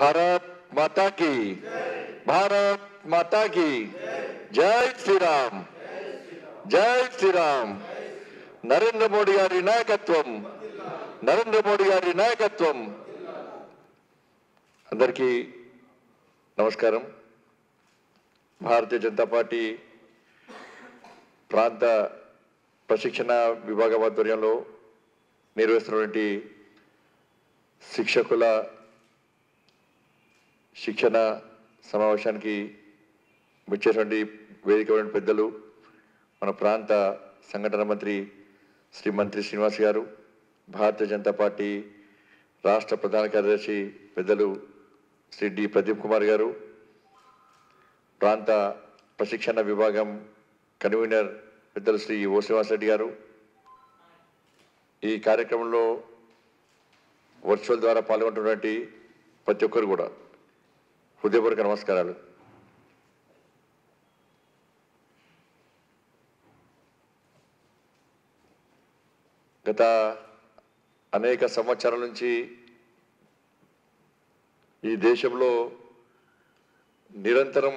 భారత్ మాతాకి భారత్ మాతాకి జై శ్రీరామ్ జై శ్రీరామ్ నరేంద్ర మోడీ గారి నాయకత్వం నరేంద్ర మోడీ గారి నాయకత్వం అందరికీ నమస్కారం భారతీయ జనతా పార్టీ ప్రాంత ప్రశిక్షణ విభాగం ఆధ్వర్యంలో నిర్వహిస్తున్నటువంటి శిక్షకుల శిక్షణ సమావేశానికి వచ్చేటువంటి వేదిక పెద్దలు మన ప్రాంత సంఘటన మంత్రి శ్రీ మంత్రి శ్రీనివాస్ గారు భారతీయ జనతా పార్టీ రాష్ట్ర ప్రధాన కార్యదర్శి పెద్దలు శ్రీ డి ప్రదీప్ కుమార్ గారు ప్రాంత ప్రశిక్షణ విభాగం కన్వీనర్ పెద్దలు శ్రీ ఓ శ్రీనివాసరెడ్డి గారు ఈ కార్యక్రమంలో వర్చువల్ ద్వారా పాల్గొంటున్నటువంటి ప్రతి ఒక్కరు కూడా హృదయపూర్వక నమస్కారాలు గత అనేక సంవత్సరాల నుంచి ఈ దేశంలో నిరంతరం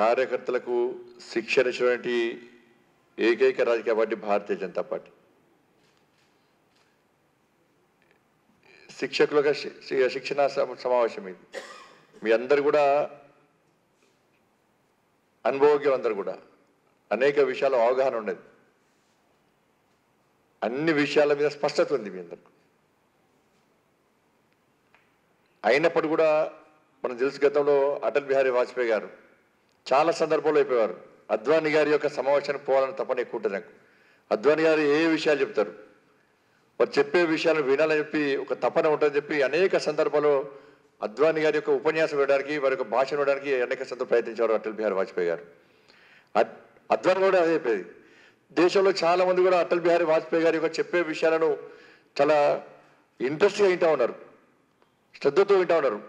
కార్యకర్తలకు శిక్షణ ఇచ్చినటువంటి ఏకైక రాజకీయ పార్టీ భారతీయ జనతా పార్టీ శిక్షకులుగా శిక్షణ సమావేశం ఇది మీ అందరు కూడా అనుభవజ్ఞం అందరు కూడా అనేక విషయాలు అవగాహన ఉండేది అన్ని విషయాల మీద స్పష్టత ఉంది మీ అందరు అయినప్పుడు కూడా మనం తెలుసు గతంలో అటల్ బిహారీ వాజ్పేయి గారు చాలా సందర్భంలో అయిపోయారు అద్వాని గారి యొక్క సమావేశానికి పోవాలని తపన ఎక్కువ ఉంటుంది నాకు అద్వానీ గారు ఏ విషయాలు చెప్తారు వారు చెప్పే విషయాలు వినాలని చెప్పి ఒక తపన ఉంటుందని చెప్పి అనేక సందర్భాల్లో అద్వాని గారి యొక్క ఉపన్యాసం ఇవ్వడానికి వారి యొక్క భాష ఇవ్వడానికి అనేక సంత ప్రయత్నించారు అటల్ బిహారీ వాజ్పేయి గారు అద్వాని కూడా అదే చెప్పేది దేశంలో చాలా మంది కూడా అటల్ బిహారీ వాజ్పేయి గారి యొక్క చెప్పే విషయాలను చాలా ఇంట్రెస్ట్గా వింటా ఉన్నారు శ్రద్ధతో వింటా ఉన్నారు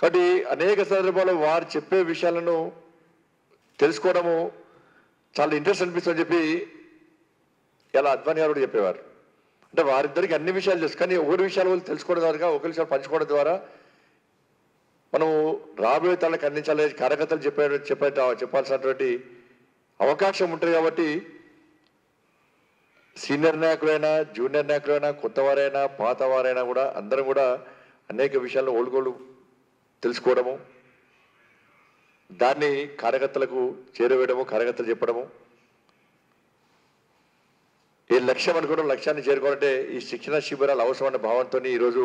కాబట్టి అనేక సందర్భాల్లో వారు చెప్పే విషయాలను తెలుసుకోవడము చాలా ఇంట్రెస్ట్ అనిపిస్తుందని చెప్పి ఇలా అద్వాని గారు కూడా చెప్పేవారు అంటే వారిద్దరికి అన్ని విషయాలు తెలుసు కానీ ఒకరి విషయాలు వాళ్ళు తెలుసుకోవడం ద్వారా ఒకరి విషయాలు పంచుకోవడం ద్వారా మనము రాబోయే తనకు అందించాలి కార్యకర్తలు చెప్పే చెప్పే చెప్పాల్సినటువంటి అవకాశం ఉంటుంది కాబట్టి సీనియర్ నాయకులైనా జూనియర్ నాయకులైనా కొత్తవారైనా పాతవారైనా కూడా అందరం కూడా అనేక విషయాలను ఓల్గోలు తెలుసుకోవడము దాన్ని కార్యకర్తలకు చేరవేయడము కార్యకర్తలు చెప్పడము ఈ లక్ష్యం అనుకోవడం లక్ష్యాన్ని చేరుకోవాలంటే ఈ శిక్షణ శిబిరాలు అవసరమైన భావంతో ఈరోజు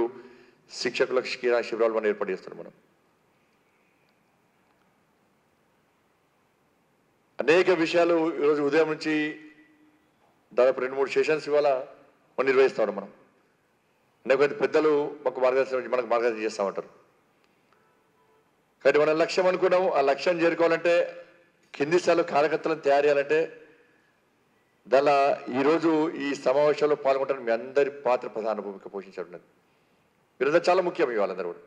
శిక్షకుల శిక్షణ శిబిరాలు మనం ఏర్పాటు చేస్తున్నాం మనం అనేక విషయాలు ఈరోజు ఉదయం నుంచి దాదాపు రెండు మూడు సెషన్స్ ఇవాళ మనం నిర్వహిస్తాం మనం అనేక పెద్దలు మాకు మార్గదర్శనం మనకు మార్గదర్శనం చేస్తామంటారు కానీ మనం లక్ష్యం అనుకున్నాము ఆ లక్ష్యం చేరుకోవాలంటే కింది స్థాయిలో కార్యకర్తలను తయారు చేయాలంటే దళ ఈరోజు ఈ సమావేశంలో పాల్గొనడానికి మీ అందరి పాత్ర ప్రధాన భూమిక పోషించడం మీరంతా చాలా ముఖ్యం ఇవాళందరూ కూడా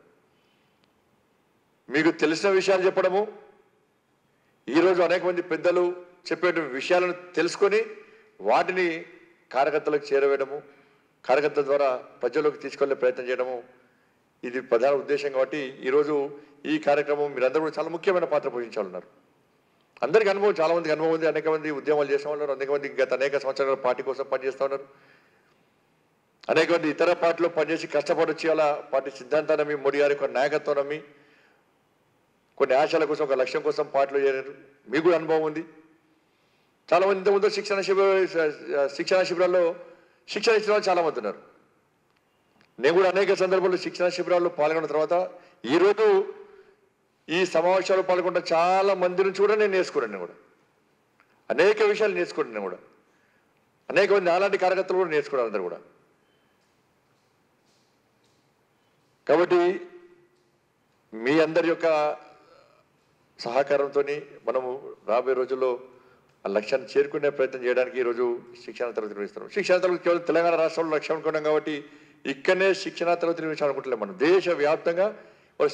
మీకు తెలిసిన విషయాలు చెప్పడము ఈరోజు అనేక మంది పెద్దలు చెప్పేట విషయాలను తెలుసుకొని వాటిని కార్యకర్తలకు చేరవేయడము కార్యకర్తల ద్వారా ప్రజల్లోకి తీసుకెళ్లే ప్రయత్నం చేయడము ఇది ప్రధాన ఉద్దేశం కాబట్టి ఈరోజు ఈ కార్యక్రమం మీరందరూ కూడా చాలా ముఖ్యమైన పాత్ర పోషించాలన్నారు అందరికీ అనుభవం చాలా మందికి అనుభవం ఉంది అనేక మంది ఉద్యమాలు చేస్తూ ఉన్నారు అనేక మంది గత అనేక సంవత్సరాల పార్టీ కోసం పనిచేస్తూ ఉన్నారు అనేక మంది ఇతర పార్టీలో పనిచేసి కష్టపడి వచ్చి అలా పార్టీ సిద్ధాంతాన్ని మోడీ గారి కొన్ని నాయకత్వం నమ్మి కొన్ని ఆశల కోసం ఒక లక్ష్యం కోసం పార్టీలో చేరారు మీకు కూడా అనుభవం ఉంది చాలామంది ఇంతకుముందు శిక్షణ శిబిర శిక్షణ శిబిరాల్లో శిక్షణ ఇచ్చిన వాళ్ళు చాలామంది ఉన్నారు నేను కూడా అనేక సందర్భాల్లో శిక్షణ శిబిరాల్లో పాల్గొన్న తర్వాత ఈరోజు ఈ సమావేశాలు పాల్గొన్న చాలా మంది నుంచి కూడా నేను నేర్చుకున్నాను కూడా అనేక విషయాలు నేర్చుకున్నాను కూడా అనేక మంది అలాంటి కార్యకర్తలు కూడా నేర్చుకున్నారు అందరు కూడా కాబట్టి మీ అందరి యొక్క సహకారంతో మనము రాబోయే రోజుల్లో ఆ లక్ష్యాన్ని చేరుకునే ప్రయత్నం చేయడానికి ఈరోజు శిక్షణ తరగతి నిర్వహిస్తున్నాం శిక్షణ తరగతి కేవలం తెలంగాణ రాష్ట్రంలో లక్ష్యం అనుకున్నాం కాబట్టి ఇక్కడనే శిక్షణ తరగతి నిర్వహించాలనుకుంటున్నాం మనం దేశవ్యాప్తంగా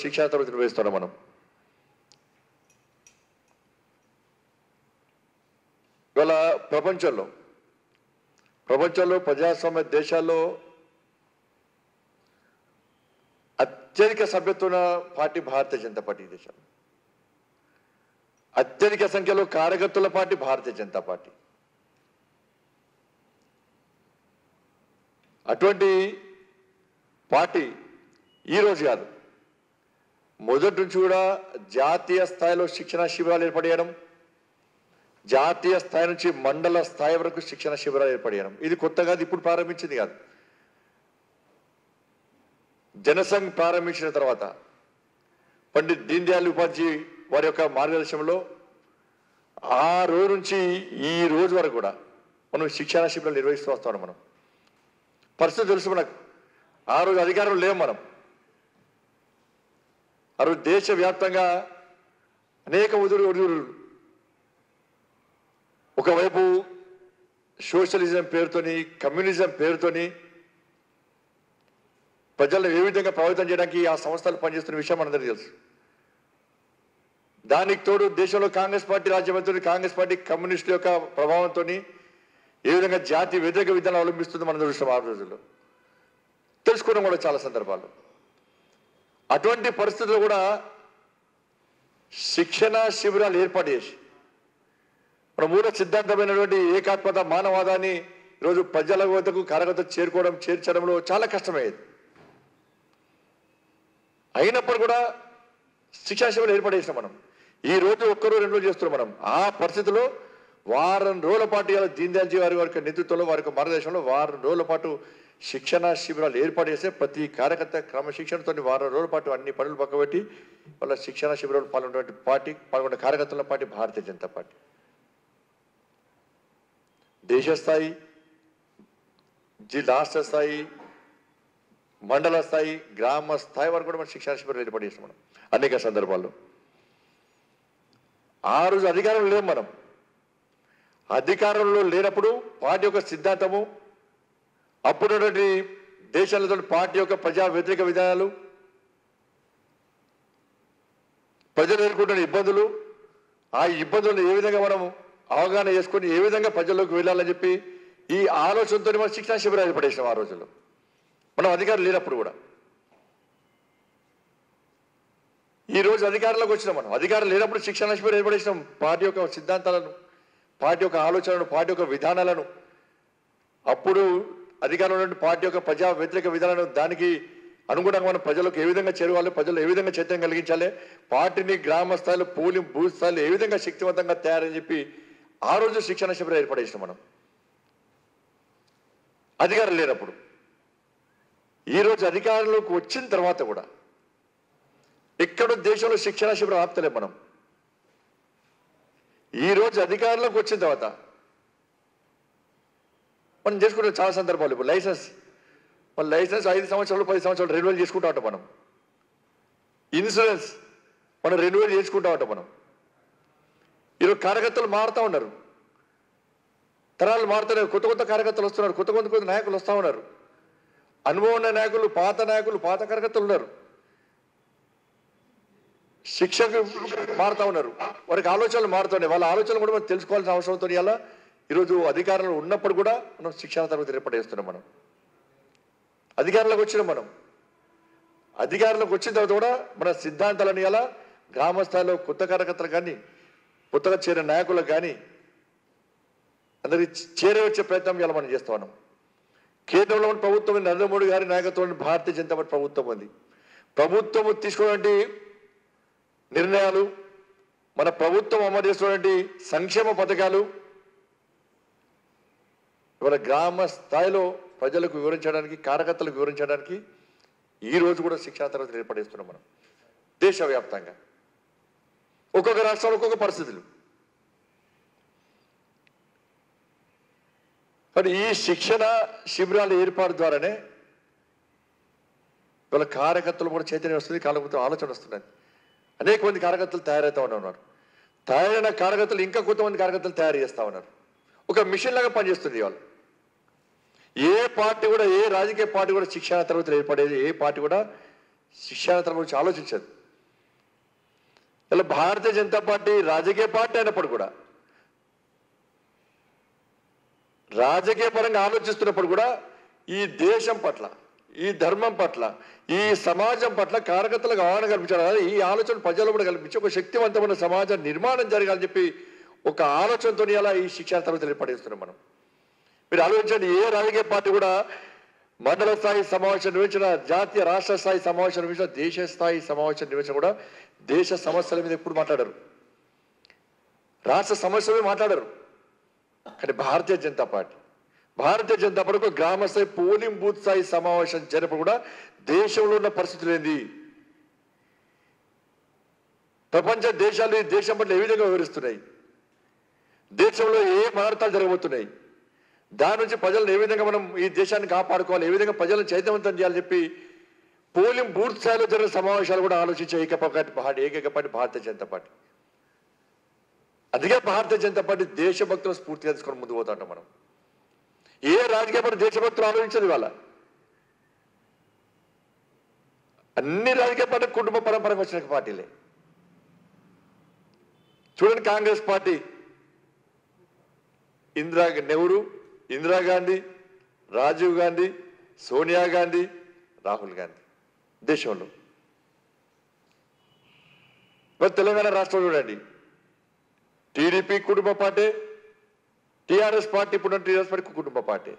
శిక్షణ తరగతి నిర్వహిస్తున్నాం మనం ఇవాళ ప్రపంచంలో ప్రపంచంలో ప్రజాస్వామ్య దేశాల్లో అత్యధిక సభ్యత్వ పార్టీ భారతీయ జనతా పార్టీ దేశాలు అత్యధిక సంఖ్యలో కార్యకర్తల పార్టీ భారతీయ జనతా పార్టీ అటువంటి పార్టీ ఈరోజు కాదు మొదటి నుంచి కూడా జాతీయ స్థాయిలో శిక్షణ శిబిరాలు ఏర్పడేయడం జాతీయ స్థాయి నుంచి మండల స్థాయి వరకు శిక్షణ శిబిరాలు ఏర్పడేయడం ఇది కొత్త కాదు ఇప్పుడు ప్రారంభించింది కాదు జనసంఘ్ ప్రారంభించిన తర్వాత పండిత్ దీన్ దయాళ్ ఉపాధ్యాయ్ వారి యొక్క మార్గదర్శనంలో ఆ రోజు నుంచి ఈ రోజు వరకు కూడా మనం శిక్షణ శిబిరాలు నిర్వహిస్తూ వస్తాం మనం పరిస్థితి తెలుసు మనకు ఆ రోజు అధికారం లేవు మనం ఆ రోజు దేశవ్యాప్తంగా అనేక ఉదురు ఒడుగురు ఒకవైపు సోషలిజం పేరుతోని కమ్యూనిజం పేరుతోని ప్రజలను ఏ విధంగా ప్రభావితం చేయడానికి ఆ సంస్థలు పనిచేస్తున్న విషయం మనందరికీ తెలుసు దానికి తోడు దేశంలో కాంగ్రెస్ పార్టీ రాజ్యమంత్రి కాంగ్రెస్ పార్టీ కమ్యూనిస్టుల యొక్క ప్రభావంతో ఏ విధంగా జాతి వ్యతిరేక విధానం అవలంబిస్తుంది మన దృష్టి ఆ రోజుల్లో తెలుసుకోవడం కూడా చాలా సందర్భాలు అటువంటి పరిస్థితులు కూడా శిక్షణ శిబిరాలు ఏర్పాటు చేసి ప్రభువుల సిద్ధాంతమైనటువంటి ఏకాత్మత మానవాదాన్ని ఈరోజు ప్రజల వద్దకు కరగత చేరుకోవడం చేర్చడంలో చాలా కష్టమయ్యేది అయినప్పుడు కూడా శిక్షాశివులు ఏర్పడేసిన మనం ఈ రోజు ఒక్కరు రెండు రోజులు చేస్తున్నాం మనం ఆ పరిస్థితిలో వారం రోజుల పాటు ఇలా దీన్ దయాల్జీ వారి వారి నేతృత్వంలో వారి భారతదేశంలో మార్గదర్శనంలో వారం రోజుల పాటు శిక్షణ శిబిరాలు ఏర్పాటు చేస్తే ప్రతి కార్యకర్త క్రమశిక్షణతో వారం రోజుల పాటు అన్ని పనులు పక్కబెట్టి వాళ్ళ శిక్షణ శిబిరాలు పాల్గొన్నటువంటి పార్టీ పాల్గొన్న కార్యకర్తల పార్టీ భారతీయ జనతా పార్టీ దేశస్థాయి రాష్ట్ర స్థాయి మండల స్థాయి గ్రామ స్థాయి వరకు కూడా మనం శిక్షణ శిబిరాలు ఏర్పాటు చేసాం మనం అనేక సందర్భాల్లో ఆ రోజు అధికారం లేదు మనం అధికారంలో లేనప్పుడు పార్టీ యొక్క సిద్ధాంతము అప్పుడున్నటువంటి దేశాలతో పార్టీ యొక్క ప్రజా వ్యతిరేక విధానాలు ప్రజలు ఎదుర్కొంటున్న ఇబ్బందులు ఆ ఇబ్బందులను ఏ విధంగా మనము అవగాహన చేసుకుని ఏ విధంగా ప్రజల్లోకి వెళ్ళాలని చెప్పి ఈ ఆలోచనతో మనం శిక్షణ శిబిరాలు పడేసాం ఆ రోజుల్లో మనం అధికారులు లేనప్పుడు కూడా ఈ రోజు అధికారంలోకి వచ్చినాం మనం అధికారం లేనప్పుడు శిక్షణ శిబిరం ఏర్పడేసినాం పార్టీ యొక్క సిద్ధాంతాలను పార్టీ యొక్క ఆలోచనలను పార్టీ యొక్క విధానాలను అప్పుడు అధికారంలో పార్టీ యొక్క ప్రజా వ్యతిరేక విధానాలను దానికి అనుగుణంగా మనం ప్రజలకు ఏ విధంగా చేరువాలి ప్రజలు ఏ విధంగా చైతన్యం కలిగించాలి పార్టీని గ్రామ స్థాయిలో పోలింగ్ బూత్ స్థాయిలో ఏ విధంగా శక్తివంతంగా తయారని చెప్పి ఆ రోజు శిక్షణ శిబిరం ఏర్పడేసిన మనం అధికారం లేనప్పుడు ఈరోజు అధికారంలోకి వచ్చిన తర్వాత కూడా ఇక్కడ దేశంలో శిక్షణ శిబిరం ఆపుతలే మనం ఈరోజు అధికారంలోకి వచ్చిన తర్వాత మనం చేసుకుంటే చాలా సందర్భాలు ఇప్పుడు లైసెన్స్ మన లైసెన్స్ ఐదు సంవత్సరాలు పది సంవత్సరాలు రెన్యువల్ చేసుకుంటా ఉంటాం మనం ఇన్సూరెన్స్ మనం రెన్యువల్ చేసుకుంటా ఉంటాం మనం ఈరోజు కార్యకర్తలు మారుతూ ఉన్నారు తరాలు మారుతున్నారు కొత్త కొత్త కార్యకర్తలు వస్తున్నారు కొత్త కొత్త కొత్త నాయకులు వస్తూ ఉన్నారు అనుభవం ఉన్న నాయకులు పాత నాయకులు పాత కార్యకర్తలు ఉన్నారు శిక్షకులు మారుతూ ఉన్నారు వారికి ఆలోచనలు మారుతున్నాయి వాళ్ళ ఆలోచనలు కూడా మనం తెలుసుకోవాల్సిన అవసరంతో అలా ఈరోజు అధికారులు ఉన్నప్పుడు కూడా మనం శిక్షణ తరగతి ఏర్పడేస్తున్నాం మనం అధికారంలోకి వచ్చిన మనం అధికారులకు వచ్చిన తర్వాత కూడా మన సిద్ధాంతాలని ఎలా గ్రామస్థాయిలో కొత్త కార్యకర్తలు కానీ కొత్తగా చేరిన నాయకులకు కానీ అందరికి చేరవచ్చే ప్రయత్నం ఇలా మనం చేస్తా ఉన్నాం కేంద్రంలో ఉన్న ప్రభుత్వం నరేంద్ర మోడీ గారి నాయకత్వం భారతీయ జనతా పార్టీ ప్రభుత్వం ఉంది ప్రభుత్వం తీసుకున్నటువంటి నిర్ణయాలు మన ప్రభుత్వం అమలు చేస్తున్నటువంటి సంక్షేమ పథకాలు ఇవాళ గ్రామ స్థాయిలో ప్రజలకు వివరించడానికి కార్యకర్తలకు వివరించడానికి ఈరోజు కూడా శిక్షా తరగతి ఏర్పడిస్తున్నాం మనం దేశవ్యాప్తంగా ఒక్కొక్క రాష్ట్రాలు ఒక్కొక్క పరిస్థితులు మరి ఈ శిక్షణ శిబిరాల ఏర్పాటు ద్వారానే వీళ్ళ కార్యకర్తలు కూడా చైతన్యం వస్తుంది కాలకపోతే ఆలోచన వస్తున్నాయి అనేక మంది కార్యకర్తలు తయారవుతా ఉన్నారు తయారైన కార్యకర్తలు ఇంకా కొంతమంది కార్యకర్తలు తయారు చేస్తూ ఉన్నారు ఒక మిషన్ లాగా పనిచేస్తుంది వాళ్ళు ఏ పార్టీ కూడా ఏ రాజకీయ పార్టీ కూడా శిక్షణ తరగతులు ఏర్పడేది ఏ పార్టీ కూడా శిక్షణ తరగతి గురించి ఆలోచించదు ఇలా భారతీయ జనతా పార్టీ రాజకీయ పార్టీ అయినప్పుడు కూడా రాజకీయ పరంగా ఆలోచిస్తున్నప్పుడు కూడా ఈ దేశం పట్ల ఈ ధర్మం పట్ల ఈ సమాజం పట్ల కార్యకర్తలకు అవగాహన కల్పించాలి ఈ ఆలోచన ప్రజలు కూడా కల్పించి ఒక శక్తివంతమైన సమాజ నిర్మాణం జరగాలని చెప్పి ఒక ఆలోచనతో అలా ఈ శిక్షా తరగతి పడేస్తున్నాం మనం మీరు ఆలోచించండి ఏ రాజకీయ పార్టీ కూడా మండల స్థాయి సమావేశం నిర్వహించిన జాతీయ రాష్ట్ర స్థాయి సమావేశం నిర్వహించిన దేశ స్థాయి సమావేశం నిర్వహించిన కూడా దేశ సమస్యల మీద ఎప్పుడు మాట్లాడరు రాష్ట్ర సమస్యలే మాట్లాడరు కానీ భారతీయ జనతా పార్టీ భారతీయ జనతా పార్టీ గ్రామ స్థాయి పోలింగ్ బూత్ స్థాయి సమావేశం జరప కూడా దేశంలో ఉన్న పరిస్థితులు ఏంది ప్రపంచ దేశాలు దేశం పట్ల ఏ విధంగా వివరిస్తున్నాయి దేశంలో ఏ మార్తాలు జరగబోతున్నాయి దాని నుంచి ప్రజలను ఏ విధంగా మనం ఈ దేశాన్ని కాపాడుకోవాలి ఏ విధంగా ప్రజలను చైతన్యవంతం చేయాలని చెప్పి పోలింగ్ పూర్తి స్థాయిలో జరిగిన సమావేశాలు కూడా ఆలోచించే ఏకపాటి పార్టీ ఏకైక పార్టీ భారతీయ జనతా పార్టీ అందుకే భారతీయ జనతా పార్టీ దేశభక్తుల స్ఫూర్తిగా తీసుకొని ముందు పోతాం మనం ఏ రాజకీయ పార్టీ దేశభక్తులు ఆలోచించదు ఇవాళ అన్ని రాజకీయ పార్టీ కుటుంబ పరంపరకు వచ్చిన పార్టీలే చూడండి కాంగ్రెస్ పార్టీ ఇందిరా నెహ్రూ ఇందిరాగాంధీ రాజీవ్ గాంధీ సోనియా గాంధీ రాహుల్ గాంధీ దేశంలో మరి తెలంగాణ రాష్ట్రం చూడండి టీడీపీ కుటుంబ పార్టీ టీఆర్ఎస్ పార్టీ ఇప్పుడు టీఆర్ఎస్ పార్టీ కుటుంబ పార్టీ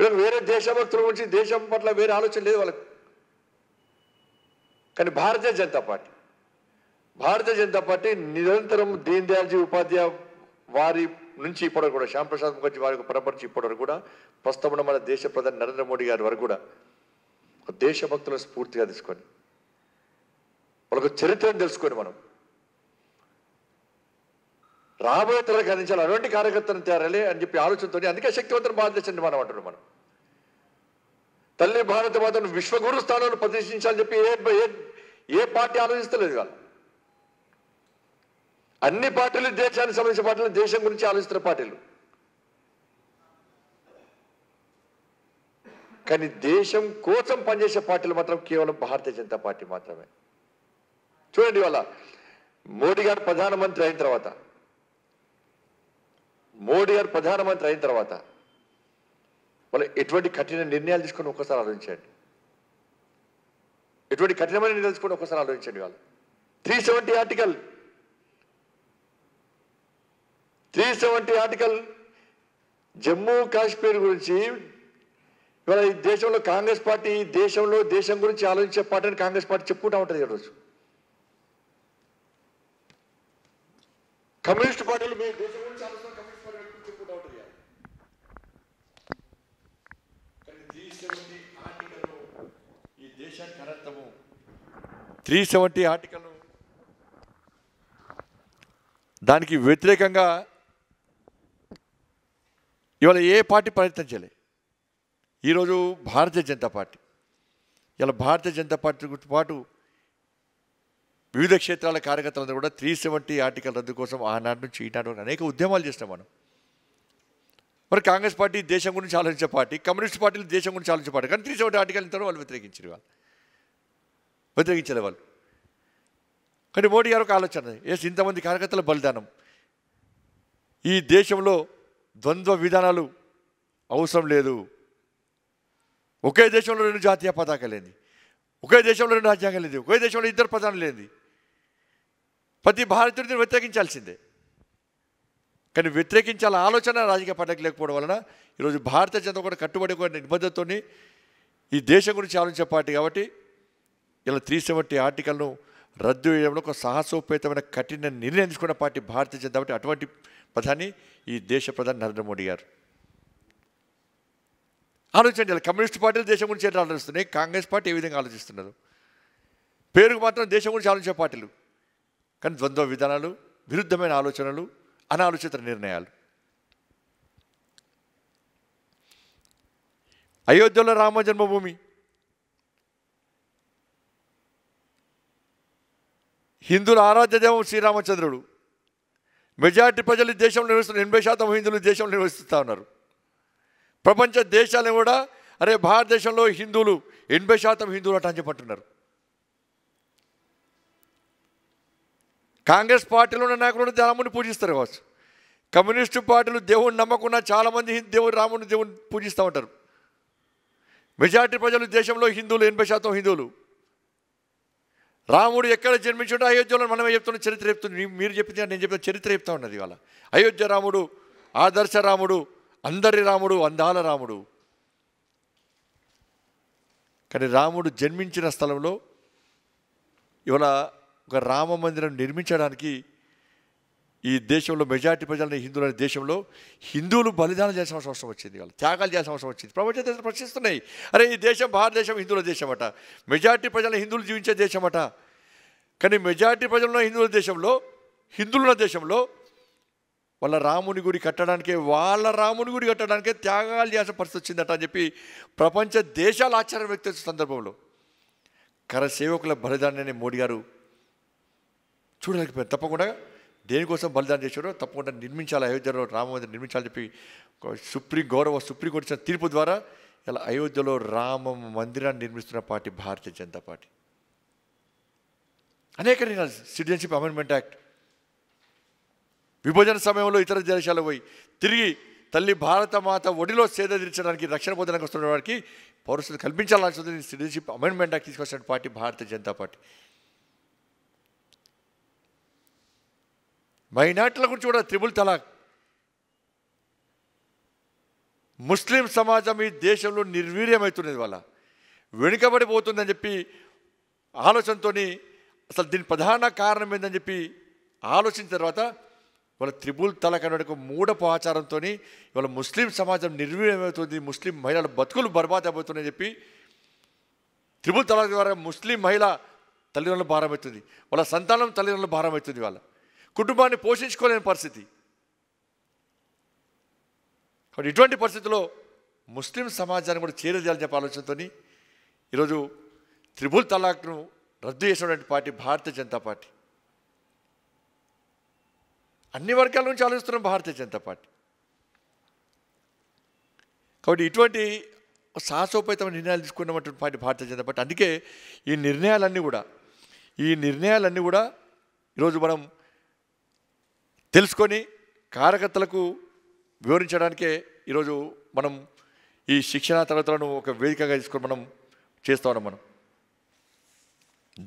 వీళ్ళకి వేరే దేశభక్తుల గురించి దేశం పట్ల వేరే ఆలోచన లేదు వాళ్ళకు కానీ భారతీయ జనతా పార్టీ భారతీయ జనతా పార్టీ నిరంతరం దీన్ దయాల్జీ ఉపాధ్యాయ వారి నుంచి ఇప్పటివరకు కూడా శ్యాంప్రసాద్ ముఖర్జీ వారి యొక్క పరంపర నుంచి ఇప్పటివరకు కూడా ప్రస్తుతం మన దేశ ప్రధాని నరేంద్ర మోడీ గారి వరకు కూడా ఒక దేశభక్తులను స్ఫూర్తిగా తీసుకొని వాళ్ళకు చరిత్రను తెలుసుకొని మనం రాబోయే తరాలకు అందించాలి అటువంటి కార్యకర్తను తేరాలి అని చెప్పి ఆలోచనతో అందుకే శక్తివంతం భారతదేశాన్ని మనం అంటున్నాం మనం తల్లి భారత మాతను విశ్వగురు స్థానంలో ప్రదర్శించాలని చెప్పి ఏ ఏ పార్టీ ఆలోచిస్తలేదు వాళ్ళు అన్ని పార్టీలు దేశానికి సంబంధించిన పార్టీలు దేశం గురించి ఆలోచిస్తున్న పార్టీలు కానీ దేశం కోసం పనిచేసే పార్టీలు మాత్రం కేవలం భారతీయ జనతా పార్టీ మాత్రమే చూడండి వాళ్ళ మోడీ గారు ప్రధానమంత్రి అయిన తర్వాత మోడీ గారు ప్రధానమంత్రి అయిన తర్వాత వాళ్ళు ఎటువంటి కఠిన నిర్ణయాలు తీసుకొని ఒక్కసారి ఆలోచించండి ఎటువంటి కఠినమైన నిర్ణయాలు తీసుకొని ఒక్కసారి ఆలోచించండి వాళ్ళు three seventy article three seventy article Jammu Kashmir గురించి ఇవాళ ఈ దేశంలో కాంగ్రెస్ పార్టీ దేశంలో దేశం గురించి ఆలోచించే పార్టీ కాంగ్రెస్ పార్టీ చెప్పుకుంటూ ఉంటుంది ఈరోజు కమ్యూనిస్ట్ పార్టీలు మీ దేశం గురించి ఆలోచన కమ్యూనిస్ట్ పార్టీ చెప్పుకుంటా ఉంటుంది ఈ దేశానికి త్రీ సెవెంటీ ఆర్టికల్ దానికి వ్యతిరేకంగా ఇవాళ ఏ పార్టీ ప్రయత్నం చేయలే ఈరోజు భారతీయ జనతా పార్టీ ఇవాళ భారతీయ జనతా పార్టీతో పాటు వివిధ క్షేత్రాల కార్యకర్తలందరూ కూడా త్రీ సెవెంటీ ఆర్టికల్ రద్దు కోసం ఆనాటి నుంచి ఈనాటి వరకు అనేక ఉద్యమాలు చేసినాం మనం మరి కాంగ్రెస్ పార్టీ దేశం గురించి ఆలోచించే పార్టీ కమ్యూనిస్ట్ పార్టీలు దేశం గురించి ఆలోచించే పార్టీ కానీ త్రీ సెవెంటీ ఆర్టికల్ ఇంత వాళ్ళు వ్యతిరేకించారు వాళ్ళు వ్యతిరేకించలే వాళ్ళు కానీ మోడీ గారు ఒక ఆలోచన ఎస్ ఇంతమంది కార్యకర్తల బలిదానం ఈ దేశంలో ద్వంద్వ విధానాలు అవసరం లేదు ఒకే దేశంలో రెండు జాతీయ పతాకాలు లేని ఒకే దేశంలో రెండు రాజ్యాంగం లేదు ఒకే దేశంలో ఇద్దరు ప్రధానులు లేని ప్రతి భారతీయుడిని వ్యతిరేకించాల్సిందే కానీ వ్యతిరేకించాల ఆలోచన రాజకీయ పార్టీకి లేకపోవడం వలన ఈరోజు భారత జనత కూడా కట్టుబడి కూడా నిబద్ధతతో ఈ దేశం గురించి ఆలోచించే పార్టీ కాబట్టి ఇలా త్రీ సెవెంటీ ఆర్టికల్ను రద్దు చేయడంలో ఒక సాహసోపేతమైన కఠిన నిర్ణయం తీసుకున్న పార్టీ భారతీయ జనతా పార్టీ అటువంటి ప్రధాని ఈ దేశ ప్రధాని నరేంద్ర మోడీ గారు ఆలోచించాలి కమ్యూనిస్ట్ పార్టీలు దేశం గురించి ఎట్లా ఆలోచిస్తున్నాయి కాంగ్రెస్ పార్టీ ఏ విధంగా ఆలోచిస్తున్నారు పేరుకు మాత్రం దేశం గురించి ఆలోచించే పార్టీలు కానీ ద్వంద్వ విధానాలు విరుద్ధమైన ఆలోచనలు అనాలోచిత నిర్ణయాలు అయోధ్యలో రామ జన్మభూమి హిందువుల ఆరాధ్య శ్రీరామచంద్రుడు మెజారిటీ ప్రజలు దేశంలో నివసిస్తున్నారు ఎనభై శాతం హిందువులు దేశంలో నివసిస్తూ ఉన్నారు ప్రపంచ దేశాలను కూడా అరే భారతదేశంలో హిందువులు ఎనభై శాతం హిందువులు అట అని చెప్పంటున్నారు కాంగ్రెస్ పార్టీలో ఉన్న నాయకులు రాముని పూజిస్తారు కావచ్చు కమ్యూనిస్టు పార్టీలు దేవుని నమ్మకున్న చాలామంది దేవుడు రాముని దేవుని పూజిస్తూ ఉంటారు మెజారిటీ ప్రజలు దేశంలో హిందువులు ఎనభై శాతం హిందువులు రాముడు ఎక్కడ జన్మించుంటే అయోధ్యలో మనమే చెప్తున్న చరిత్ర చెప్తుంది మీరు చెప్పింది నేను చెప్పిన చరిత్ర చెప్తా ఉన్నది ఇవాళ అయోధ్య రాముడు ఆదర్శ రాముడు అందరి రాముడు అందాల రాముడు కానీ రాముడు జన్మించిన స్థలంలో ఇవాళ ఒక రామ మందిరం నిర్మించడానికి ఈ దేశంలో మెజార్టీ ప్రజలు హిందువులు అనే దేశంలో హిందువులు బలిదానం చేసిన అవసరం వచ్చింది వాళ్ళు త్యాగాలు చేసిన అవసరం వచ్చింది ప్రపంచ దేశాలు ప్రశ్నిస్తున్నాయి అరే ఈ దేశం భారతదేశం హిందువుల దేశం అట మెజార్టీ ప్రజలను హిందువులు జీవించే దేశం అట కానీ మెజార్టీ ప్రజలున్న హిందువుల దేశంలో హిందువులున్న దేశంలో వాళ్ళ రాముని గుడి కట్టడానికే వాళ్ళ రాముని గుడి కట్టడానికే త్యాగాలు చేసిన పరిస్థితి వచ్చిందట అని చెప్పి ప్రపంచ దేశాలు ఆశ్చర్యం వ్యక్తి సందర్భంలో కర సేవకుల బలిదానాన్ని మోడీ గారు చూడలేకపోయారు తప్పకుండా దేనికోసం బలిదానం చేశారో తప్పకుండా నిర్మించాలి అయోధ్యలో రామమందిర నిర్మించాలని చెప్పి సుప్రీం గౌరవ సుప్రీంకోర్టు ఇచ్చిన తీర్పు ద్వారా ఇలా అయోధ్యలో రామ మందిరాన్ని నిర్మిస్తున్న పార్టీ భారతీయ జనతా పార్టీ అనేక నేను సిటిజన్షిప్ అమెండ్మెంట్ యాక్ట్ విభజన సమయంలో ఇతర దేశాలు పోయి తిరిగి తల్లి భారత మాత ఒడిలో సేద తీర్చడానికి రక్షణ పొందడానికి వస్తున్న వారికి పౌరుషులు కల్పించాలని సిటిజన్షిప్ అమెండ్మెంట్ యాక్ట్ తీసుకొచ్చిన పార్టీ భారతీయ జనతా పార్టీ మైనార్టీల గురించి కూడా త్రిబుల్ తలాక్ ముస్లిం సమాజం ఈ దేశంలో నిర్వీర్యమవుతున్నది వాళ్ళ వెనుకబడిపోతుందని చెప్పి ఆలోచనతో అసలు దీని ప్రధాన కారణం ఏందని చెప్పి ఆలోచించిన తర్వాత వాళ్ళ త్రిబుల్ తలక్ అనే మూఢపు మూడపు ఆచారంతో ఇవాళ ముస్లిం సమాజం నిర్వీర్యమవుతుంది ముస్లిం మహిళల బతుకులు బర్బాద్ అయిపోతున్నాయని చెప్పి త్రిబుల్ తలాక్ ద్వారా ముస్లిం మహిళ తల్లిదండ్రుల భారం అవుతుంది వాళ్ళ సంతానం తల్లిదండ్రులు భారం అవుతుంది వాళ్ళ కుటుంబాన్ని పోషించుకోలేని పరిస్థితి కాబట్టి ఇటువంటి పరిస్థితిలో ముస్లిం సమాజాన్ని కూడా చేరదేయాలని చెప్పే ఆలోచనతో ఈరోజు త్రిబుల్ తలాక్ను రద్దు చేసినటువంటి పార్టీ భారతీయ జనతా పార్టీ అన్ని వర్గాల నుంచి ఆలోచిస్తున్నాం భారతీయ జనతా పార్టీ కాబట్టి ఇటువంటి సాహసోపేతమైన నిర్ణయాలు తీసుకున్నటువంటి పార్టీ భారతీయ జనతా పార్టీ అందుకే ఈ నిర్ణయాలన్నీ కూడా ఈ నిర్ణయాలన్నీ కూడా ఈరోజు మనం తెలుసుకొని కార్యకర్తలకు వివరించడానికే ఈరోజు మనం ఈ శిక్షణ తరగతులను ఒక వేదికగా తీసుకొని మనం చేస్తూ ఉన్నాం మనం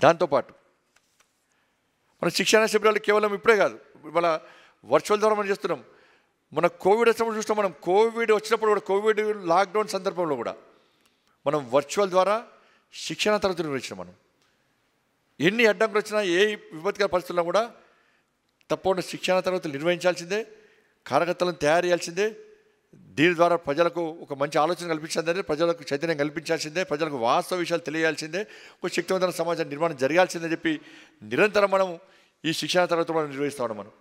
దాంతోపాటు మన శిక్షణ శిబిరాలు కేవలం ఇప్పుడే కాదు ఇవాళ వర్చువల్ ద్వారా మనం చేస్తున్నాం మన కోవిడ్ వచ్చినప్పుడు చూస్తాం మనం కోవిడ్ వచ్చినప్పుడు కూడా కోవిడ్ లాక్డౌన్ సందర్భంలో కూడా మనం వర్చువల్ ద్వారా శిక్షణ తరగతులు వచ్చినాం మనం ఎన్ని అడ్డంకులు వచ్చినా ఏ విపత్కర పరిస్థితుల్లో కూడా తప్పకుండా శిక్షణ తరగతులు నిర్వహించాల్సిందే కార్యకర్తలను తయారు చేయాల్సిందే దీని ద్వారా ప్రజలకు ఒక మంచి ఆలోచన కల్పించాలి ప్రజలకు చైతన్యం కల్పించాల్సిందే ప్రజలకు వాస్తవ విషయాలు తెలియాల్సిందే ఒక శక్తివంతమైన సమాజం నిర్మాణం జరగాల్సిందని చెప్పి నిరంతరం మనం ఈ శిక్షణ తరగతులు మనం నిర్వహిస్తాం మనం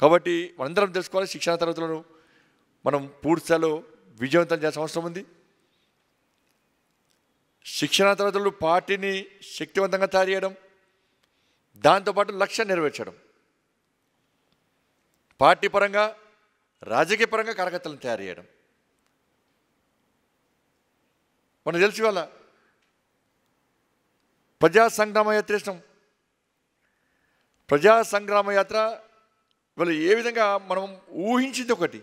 కాబట్టి మనందరం తెలుసుకోవాలి శిక్షణ తరగతులను మనం పూర్తిస్థాయిలో విజయవంతం చేసే అవసరం ఉంది శిక్షణ తరగతులు పార్టీని శక్తివంతంగా తయారు చేయడం దాంతోపాటు లక్ష్యం నెరవేర్చడం పార్టీ పరంగా రాజకీయ పరంగా కార్యకర్తలను తయారు చేయడం మనం తెలిసి వాళ్ళ ప్రజా సంగ్రామ యాత్ర ఇష్టం ప్రజా సంగ్రామ యాత్ర ఇవాళ ఏ విధంగా మనం ఊహించింది ఒకటి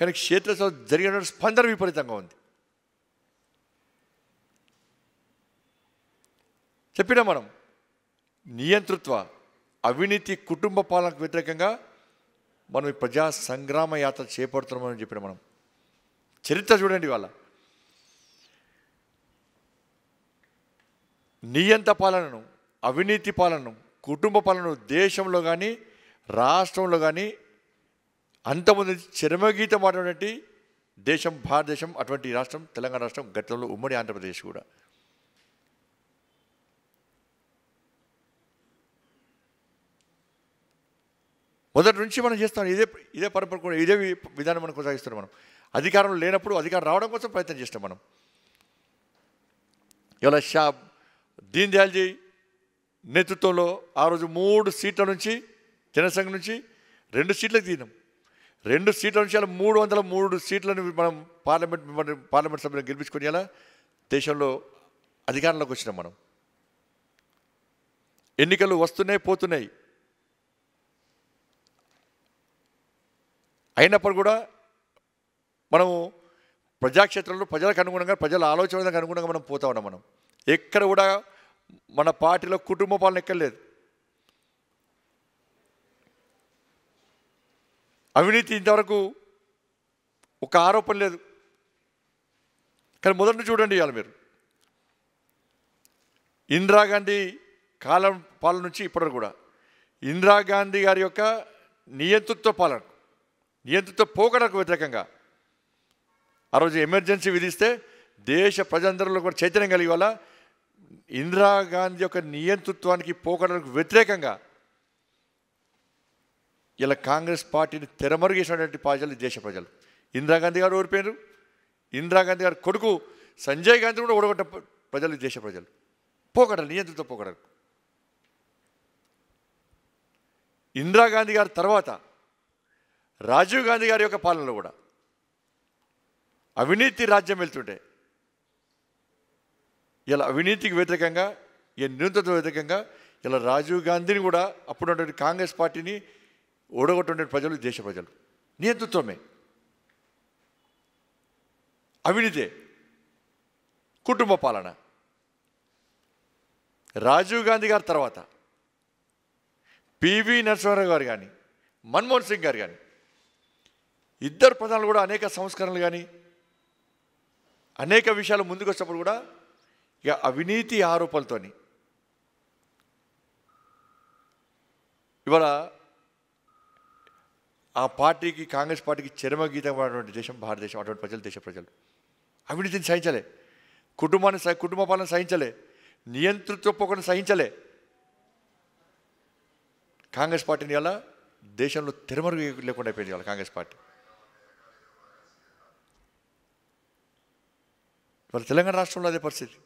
కానీ క్షేత్రస్థల జరిగిన స్పందన విపరీతంగా ఉంది చెప్పినా మనం నియంతృత్వ అవినీతి కుటుంబ పాలనకు వ్యతిరేకంగా మనం ఈ ప్రజా సంగ్రామ యాత్ర చేపడుతున్నామని చెప్పిన మనం చరిత్ర చూడండి వాళ్ళ నియంత పాలనను అవినీతి పాలనను కుటుంబ పాలనను దేశంలో కానీ రాష్ట్రంలో కానీ అంతమంది చిరమగీత అటువంటి దేశం భారతదేశం అటువంటి రాష్ట్రం తెలంగాణ రాష్ట్రం గతంలో ఉమ్మడి ఆంధ్రప్రదేశ్ కూడా మొదటి నుంచి మనం చేస్తాం ఇదే ఇదే పరపర కూడా ఇదే విధానం మనం కొనసాగిస్తున్నాం మనం అధికారం లేనప్పుడు అధికారం రావడం కోసం ప్రయత్నం చేస్తాం మనం ఇవాళ షా దీన్ దయాల్జీ నేతృత్వంలో ఆ రోజు మూడు సీట్ల నుంచి జనసంఘ నుంచి రెండు సీట్లకు దిగినాం రెండు సీట్ల నుంచి అలా మూడు వందల మూడు సీట్లను మనం పార్లమెంట్ పార్లమెంట్ సభ్యులను గెలిపించుకొని అలా దేశంలో అధికారంలోకి వచ్చినాం మనం ఎన్నికలు వస్తున్నాయి పోతున్నాయి అయినప్పుడు కూడా మనము ప్రజాక్షేత్రంలో ప్రజలకు అనుగుణంగా ప్రజల ఆలోచనలకు అనుగుణంగా మనం పోతా ఉన్నాం మనం ఎక్కడ కూడా మన పార్టీలో కుటుంబ పాలన ఎక్కర్లేదు అవినీతి ఇంతవరకు ఒక ఆరోపణ లేదు కానీ మొదటి చూడండి ఇవాళ మీరు ఇందిరాగాంధీ కాలం పాలన నుంచి ఇప్పటికి కూడా ఇందిరాగాంధీ గారి యొక్క నియంతృత్వ పాలన నియంత్రిత పోకడకు వ్యతిరేకంగా ఆ రోజు ఎమర్జెన్సీ విధిస్తే దేశ ప్రజలందరిలో కూడా చైతన్యం కలిగి వల్ల ఇందిరాగాంధీ యొక్క నియంతృత్వానికి పోకడలకు వ్యతిరేకంగా ఇలా కాంగ్రెస్ పార్టీని తెరమరుగేసినటువంటి ప్రజలు దేశ ప్రజలు ఇందిరాగాంధీ గారు ఓడిపోయారు ఇందిరాగాంధీ గారు కొడుకు సంజయ్ గాంధీ కూడా ఓడగొట్ట ప్రజలు దేశ ప్రజలు పోకడలు నియంత్రిత పోకడలు ఇందిరాగాంధీ గారి తర్వాత రాజీవ్ గాంధీ గారి యొక్క పాలనలో కూడా అవినీతి రాజ్యం వెళ్తుంటే ఇలా అవినీతికి వ్యతిరేకంగా ఈ నిరంతర వ్యతిరేకంగా ఇలా రాజీవ్ గాంధీని కూడా అప్పుడున్నటువంటి కాంగ్రెస్ పార్టీని ఓడగొట్టుండే ప్రజలు దేశ ప్రజలు నియంతృత్వమే అవినీతే కుటుంబ పాలన రాజీవ్ గాంధీ గారి తర్వాత పివి నరసింహారావు గారు కానీ మన్మోహన్ సింగ్ గారు కానీ ఇద్దరు ప్రధానులు కూడా అనేక సంస్కరణలు కానీ అనేక విషయాలు ముందుకు వచ్చినప్పుడు కూడా ఇక అవినీతి ఆరోపణలతో ఇవాళ ఆ పార్టీకి కాంగ్రెస్ పార్టీకి చరమగీతమైనటువంటి దేశం భారతదేశం అటువంటి ప్రజలు దేశ ప్రజలు అవినీతిని సహించలే కుటుంబాన్ని సహ కుటుంబ పాలన సహించలే నియంతృత్వపోకను సహించలే కాంగ్రెస్ పార్టీని అలా దేశంలో తెరమరుగు లేకుండా అయిపోయింది వాళ్ళ కాంగ్రెస్ పార్టీ వాళ్ళ తెలంగాణ రాష్ట్రంలో అదే పరిస్థితి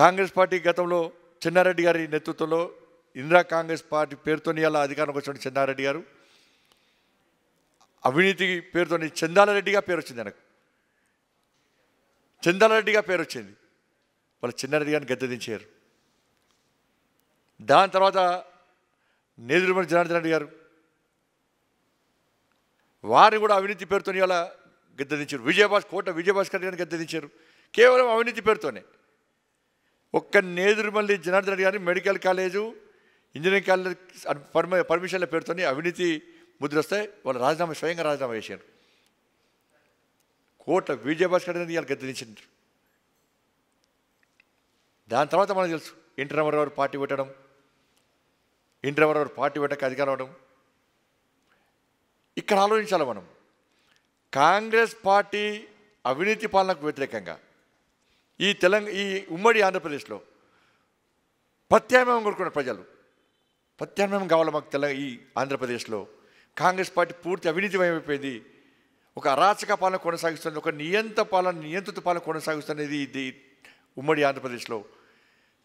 కాంగ్రెస్ పార్టీ గతంలో చిన్నారెడ్డి గారి నేతృత్వంలో ఇందిరా కాంగ్రెస్ పార్టీ పేరుతోని అలా అధికారంలోకి వచ్చిన చిన్నారెడ్డి గారు అవినీతి పేరుతోని చందాలరెడ్డిగా పేరు వచ్చింది నాకు చందాలరెడ్డిగా పేరు వచ్చింది వాళ్ళు చిన్నారెడ్డి గారిని గద్దెదించారు దాని తర్వాత నేదురుమణి జనార్దన్ రెడ్డి గారు వారిని కూడా అవినీతి పేరుతోని అలా గద్దెదించారు విజయభాస్ కోట విజయభాస్కర్ గారిని గద్దెదించారు కేవలం అవినీతి పేరుతోనే ఒక్క నేదురుమల్లి జనార్దన్ రెడ్డి గారిని మెడికల్ కాలేజు ఇంజనీరింగ్ కాలేజ్ పర్మ పర్మిషన్ల పేరుతోని అవినీతి ముద్రొస్తే వాళ్ళు రాజీనామా స్వయంగా రాజీనామా చేశారు కోట విజయభాస్కర్ గారిని వాళ్ళు గద్దెదించారు దాని తర్వాత మనకు తెలుసు ఇంటర్ ఇంటి ఎవరు పార్టీ పెట్టడం ఇంటి రామారావు పార్టీ పెట్టక అధికారం అవడం ఇక్కడ ఆలోచించాలి మనం కాంగ్రెస్ పార్టీ అవినీతి పాలనకు వ్యతిరేకంగా ఈ తెలంగాణ ఈ ఉమ్మడి ఆంధ్రప్రదేశ్లో ప్రత్యామ్నాయం కోరుకున్న ప్రజలు ప్రత్యామ్నాయం కావాలి మాకు తెలంగా ఈ ఆంధ్రప్రదేశ్లో కాంగ్రెస్ పార్టీ పూర్తి అయిపోయింది ఒక అరాచక పాలన కొనసాగిస్తుంది ఒక నియంత్ర పాలన నియంత్రిత పాలన కొనసాగిస్తున్నది ఇది ఉమ్మడి ఆంధ్రప్రదేశ్లో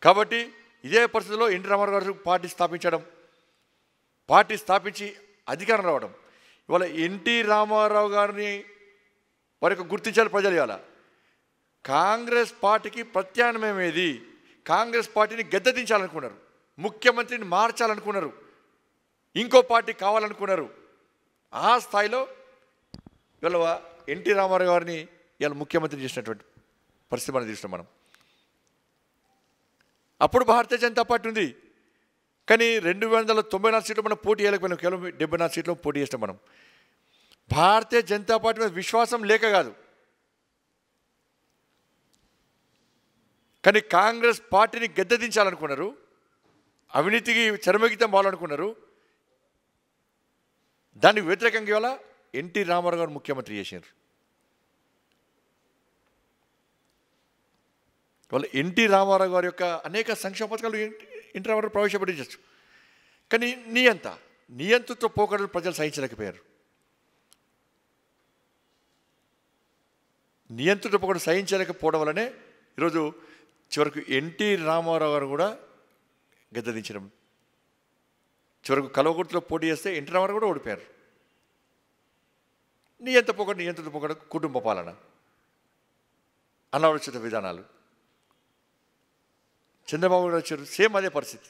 కాబట్టి ఇదే పరిస్థితిలో ఎన్టీ రామారావు గారు పార్టీ స్థాపించడం పార్టీ స్థాపించి అధికారం రావడం ఇవాళ ఎన్టీ రామారావు గారిని వారి యొక్క గుర్తించాలి ప్రజలు ఇవాళ కాంగ్రెస్ పార్టీకి ప్రత్యామ్నాయమేది ఏది కాంగ్రెస్ పార్టీని గద్దెదించాలనుకున్నారు ముఖ్యమంత్రిని మార్చాలనుకున్నారు ఇంకో పార్టీ కావాలనుకున్నారు ఆ స్థాయిలో ఇవాళ ఎన్టీ రామారావు గారిని ఇవాళ ముఖ్యమంత్రి చేసినటువంటి పరిస్థితి మనం చూసినాం మనం అప్పుడు భారతీయ జనతా పార్టీ ఉంది కానీ రెండు వందల తొంభై నాలుగు సీట్లు మనం పోటీ చేయలేకపోయినా కేవలం డెబ్బై నాలుగు సీట్లు పోటీ చేస్తాం మనం భారతీయ జనతా పార్టీ మీద విశ్వాసం లేక కాదు కానీ కాంగ్రెస్ పార్టీని గద్దెదించాలనుకున్నారు అవినీతికి చర్మగీతం వాళ్ళనుకున్నారు దానికి వ్యతిరేకంగా ఇవాళ ఎన్టీ రామారావు గారు ముఖ్యమంత్రి చేశారు వాళ్ళ ఎన్టీ రామారావు గారి యొక్క అనేక సంక్షేమ పథకాలు ఏంటి ఎవరు ప్రవేశపెట్టచ్చు కానీ నియంత నియంతతో పోకడలు ప్రజలు సహించలేకపోయారు నియంత్రిత పోకడలు సహించలేకపోవడం వల్లనే ఈరోజు చివరకు ఎన్టీ రామారావు గారు కూడా గద్దదించడం చివరకు కలవగుర్తులో పోటీ చేస్తే ఇంటర్ రామారావు కూడా ఓడిపోయారు నియంత్ర పొగడు నియంత్రిత పొగడు కుటుంబ పాలన అనాలోచిత విధానాలు చంద్రబాబు నాయుడు వచ్చారు సేమ్ అదే పరిస్థితి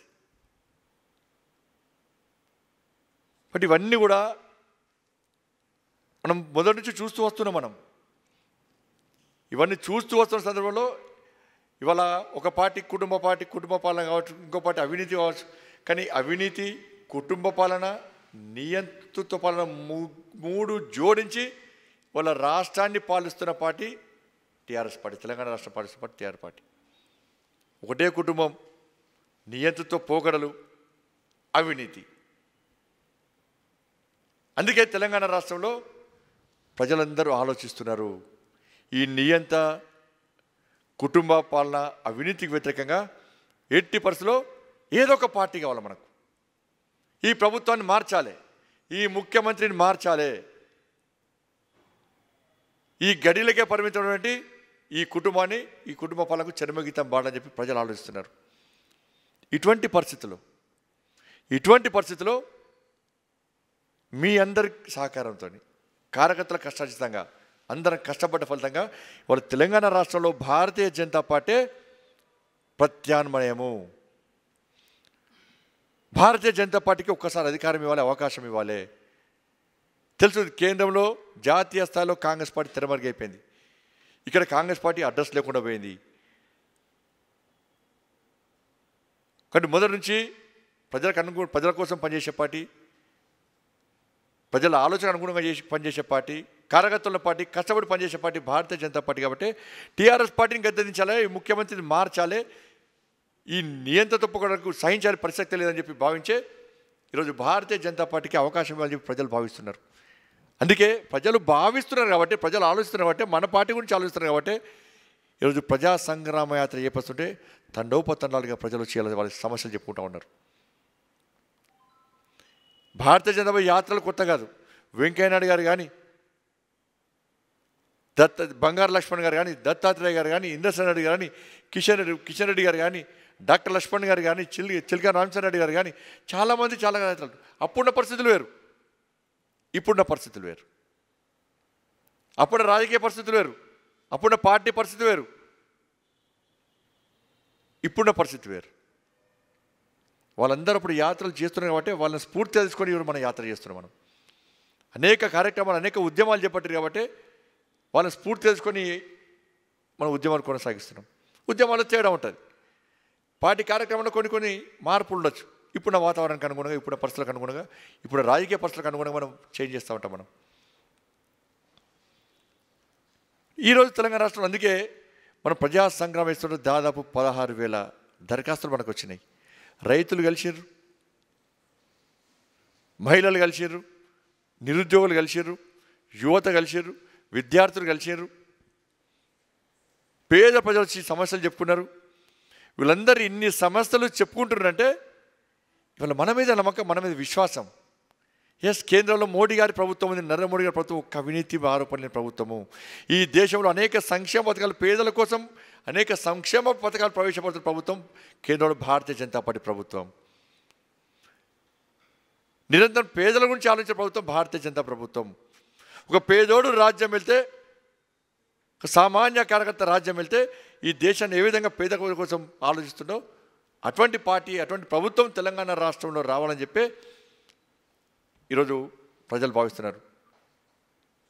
బట్ ఇవన్నీ కూడా మనం మొదటి నుంచి చూస్తూ వస్తున్నాం మనం ఇవన్నీ చూస్తూ వస్తున్న సందర్భంలో ఇవాళ ఒక పార్టీ కుటుంబ పార్టీ కుటుంబ పాలన కావచ్చు ఇంకో పార్టీ అవినీతి కావచ్చు కానీ అవినీతి కుటుంబ పాలన నియంతృత్వ పాలన మూడు జోడించి వాళ్ళ రాష్ట్రాన్ని పాలిస్తున్న పార్టీ టీఆర్ఎస్ పార్టీ తెలంగాణ రాష్ట్ర పాలిస్తున్న పార్టీ టీఆర్ పార్టీ ఒకటే కుటుంబం నియంత్రితో పోకడలు అవినీతి అందుకే తెలంగాణ రాష్ట్రంలో ప్రజలందరూ ఆలోచిస్తున్నారు ఈ నియంత కుటుంబ పాలన అవినీతికి వ్యతిరేకంగా ఎట్టి పరిస్థితిలో ఏదో ఒక పార్టీ కావాలి మనకు ఈ ప్రభుత్వాన్ని మార్చాలి ఈ ముఖ్యమంత్రిని మార్చాలి ఈ గడిలకే పరిమితమైనటువంటి ఈ కుటుంబాన్ని ఈ కుటుంబ పాలకు చర్మగీతం బాడని చెప్పి ప్రజలు ఆలోచిస్తున్నారు ఇటువంటి పరిస్థితులు ఇటువంటి పరిస్థితుల్లో మీ అందరి సహకారంతో కార్యకర్తల కష్టాచితంగా అందరం కష్టపడ్డ ఫలితంగా వాళ్ళు తెలంగాణ రాష్ట్రంలో భారతీయ జనతా పార్టీ ప్రత్యామ్నాయము భారతీయ జనతా పార్టీకి ఒక్కసారి అధికారం ఇవ్వాలి అవకాశం ఇవ్వాలి తెలుసు కేంద్రంలో జాతీయ స్థాయిలో కాంగ్రెస్ పార్టీ తెరమరుగైపోయింది ఇక్కడ కాంగ్రెస్ పార్టీ అడ్రస్ లేకుండా పోయింది కానీ మొదటి నుంచి ప్రజలకు అనుగుణ ప్రజల కోసం పనిచేసే పార్టీ ప్రజల ఆలోచన అనుగుణంగా చేసి పనిచేసే పార్టీ కార్యకర్తల పార్టీ కష్టపడి పనిచేసే పార్టీ భారతీయ జనతా పార్టీ కాబట్టి టీఆర్ఎస్ పార్టీని గద్దించాలి ఈ ముఖ్యమంత్రిని మార్చాలి ఈ నియంత్ర తప్పుకోవడానికి సహించాలి పరిస్థితి లేదని చెప్పి భావించే ఈరోజు భారతీయ జనతా పార్టీకి అవకాశం ఇవ్వాలని చెప్పి ప్రజలు భావిస్తున్నారు అందుకే ప్రజలు భావిస్తున్నారు కాబట్టి ప్రజలు ఆలోచిస్తున్నారు కాబట్టి మన పార్టీ గురించి ఆలోచిస్తున్నారు కాబట్టి ఈరోజు ప్రజా సంగ్రామ యాత్ర చేపస్తుంటే తండోపతండాలుగా ప్రజలు చేయాలి వాళ్ళ సమస్యలు చెప్పుకుంటూ ఉన్నారు భారతీయ జనతా యాత్రలు కొత్త కాదు వెంకయ్యనాయుడు గారు కానీ దత్త బంగారు లక్ష్మణ్ గారు కానీ దత్తాత్రేయ గారు కానీ ఇంద్రసేన్ రెడ్డి గారు కానీ కిషన్ రెడ్డి కిషన్ రెడ్డి గారు కానీ డాక్టర్ లక్ష్మణ్ గారు కానీ చిల్ చిల్కా రామచంద్ర రెడ్డి గారు కానీ చాలామంది చాలా అప్పుడున్న పరిస్థితులు వేరు ఇప్పుడున్న పరిస్థితులు వేరు అప్పుడు రాజకీయ పరిస్థితులు వేరు అప్పుడున్న పార్టీ పరిస్థితి వేరు ఇప్పుడున్న పరిస్థితి వేరు వాళ్ళందరూ అప్పుడు యాత్రలు చేస్తున్నారు కాబట్టి వాళ్ళని స్ఫూర్తి తెలుసుకొని మనం యాత్ర చేస్తున్నాం మనం అనేక కార్యక్రమాలు అనేక ఉద్యమాలు చేపట్టారు కాబట్టి వాళ్ళని స్ఫూర్తి తెలుసుకొని మనం ఉద్యమాలు కొనసాగిస్తున్నాం ఉద్యమాలు చేయడం ఉంటుంది పార్టీ కార్యక్రమంలో కొన్ని కొన్ని మార్పులు ఉండొచ్చు ఇప్పుడు నా వాతావరణానికి అనుగుణంగా ఇప్పుడు పరిస్థితులకు అనుగుణంగా ఇప్పుడు రాజకీయ పరిస్థితులకు అనుగుణంగా మనం చేంజ్ చేస్తూ ఉంటాం మనం ఈరోజు తెలంగాణ రాష్ట్రంలో అందుకే మనం ప్రజా సంగ్రామ ఇస్తున్న దాదాపు పదహారు వేల దరఖాస్తులు మనకు వచ్చినాయి రైతులు కలిసిర్రు మహిళలు కలిసిర్రు నిరుద్యోగులు కలిసిర్రు యువత కలిసిర్రు విద్యార్థులు కలిసిర్రు పేద ప్రజలు సమస్యలు చెప్పుకున్నారు వీళ్ళందరూ ఇన్ని సమస్యలు చెప్పుకుంటున్నారంటే ఇవాళ మన మీద నమ్మకం మన మీద విశ్వాసం ఎస్ కేంద్రంలో మోడీ గారి ప్రభుత్వం ఉంది నరేంద్ర మోడీ గారి ప్రభుత్వం ఒక అవినీతి ఆరోపణ ప్రభుత్వము ఈ దేశంలో అనేక సంక్షేమ పథకాలు పేదల కోసం అనేక సంక్షేమ పథకాలు ప్రవేశపడుతున్న ప్రభుత్వం కేంద్రంలో భారతీయ జనతా పార్టీ ప్రభుత్వం నిరంతరం పేదల గురించి ఆలోచించిన ప్రభుత్వం భారతీయ జనతా ప్రభుత్వం ఒక పేదోడు రాజ్యం వెళ్తే సామాన్య కార్యకర్త రాజ్యం వెళ్తే ఈ దేశాన్ని ఏ విధంగా పేద కోసం ఆలోచిస్తుండో అటువంటి పార్టీ అటువంటి ప్రభుత్వం తెలంగాణ రాష్ట్రంలో రావాలని చెప్పి ఈరోజు ప్రజలు భావిస్తున్నారు